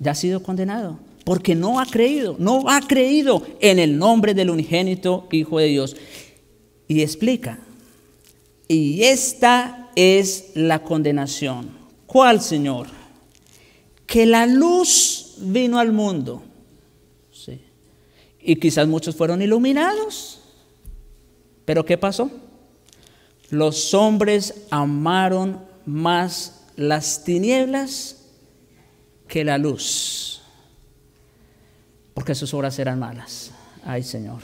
Ya ha sido condenado porque no ha creído, no ha creído en el nombre del unigénito Hijo de Dios. Y explica, y esta es la condenación. ¿Cuál, Señor? Que la luz vino al mundo. Sí. Y quizás muchos fueron iluminados. Pero ¿qué pasó? Los hombres amaron más las tinieblas que la luz, porque sus obras eran malas. Ay Señor.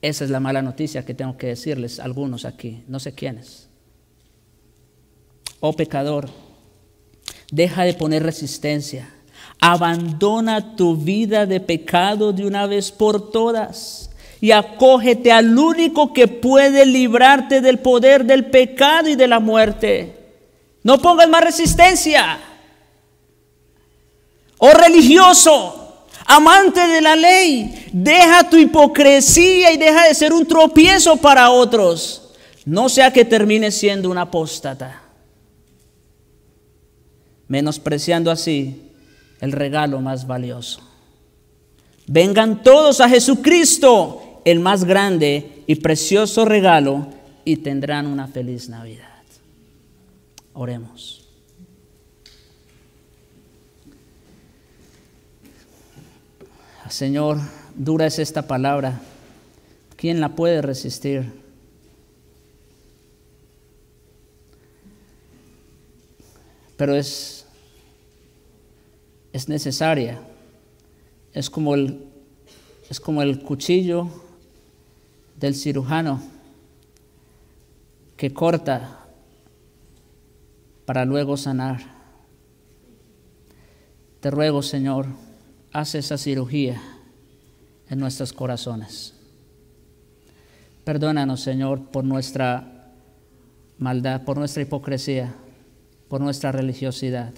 Esa es la mala noticia que tengo que decirles algunos aquí, no sé quiénes. Oh pecador, deja de poner resistencia. Abandona tu vida de pecado de una vez por todas y acógete al único que puede librarte del poder del pecado y de la muerte. No pongas más resistencia. Oh religioso, amante de la ley, deja tu hipocresía y deja de ser un tropiezo para otros. No sea que termines siendo un apóstata, menospreciando así el regalo más valioso. Vengan todos a Jesucristo el más grande y precioso regalo y tendrán una feliz Navidad. Oremos. Señor, dura es esta palabra. ¿Quién la puede resistir? Pero es, es necesaria. Es como, el, es como el cuchillo del cirujano que corta para luego sanar. Te ruego, Señor, haz esa cirugía en nuestros corazones. Perdónanos, Señor, por nuestra maldad, por nuestra hipocresía, por nuestra religiosidad.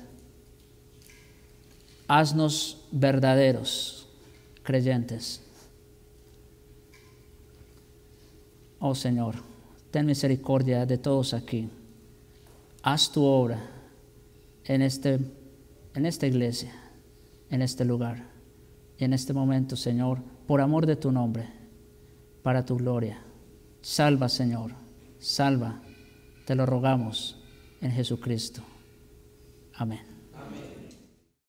Haznos verdaderos creyentes oh Señor, ten misericordia de todos aquí. Haz tu obra en, este, en esta iglesia, en este lugar, y en este momento, Señor, por amor de tu nombre, para tu gloria. Salva, Señor, salva. Te lo rogamos en Jesucristo. Amén.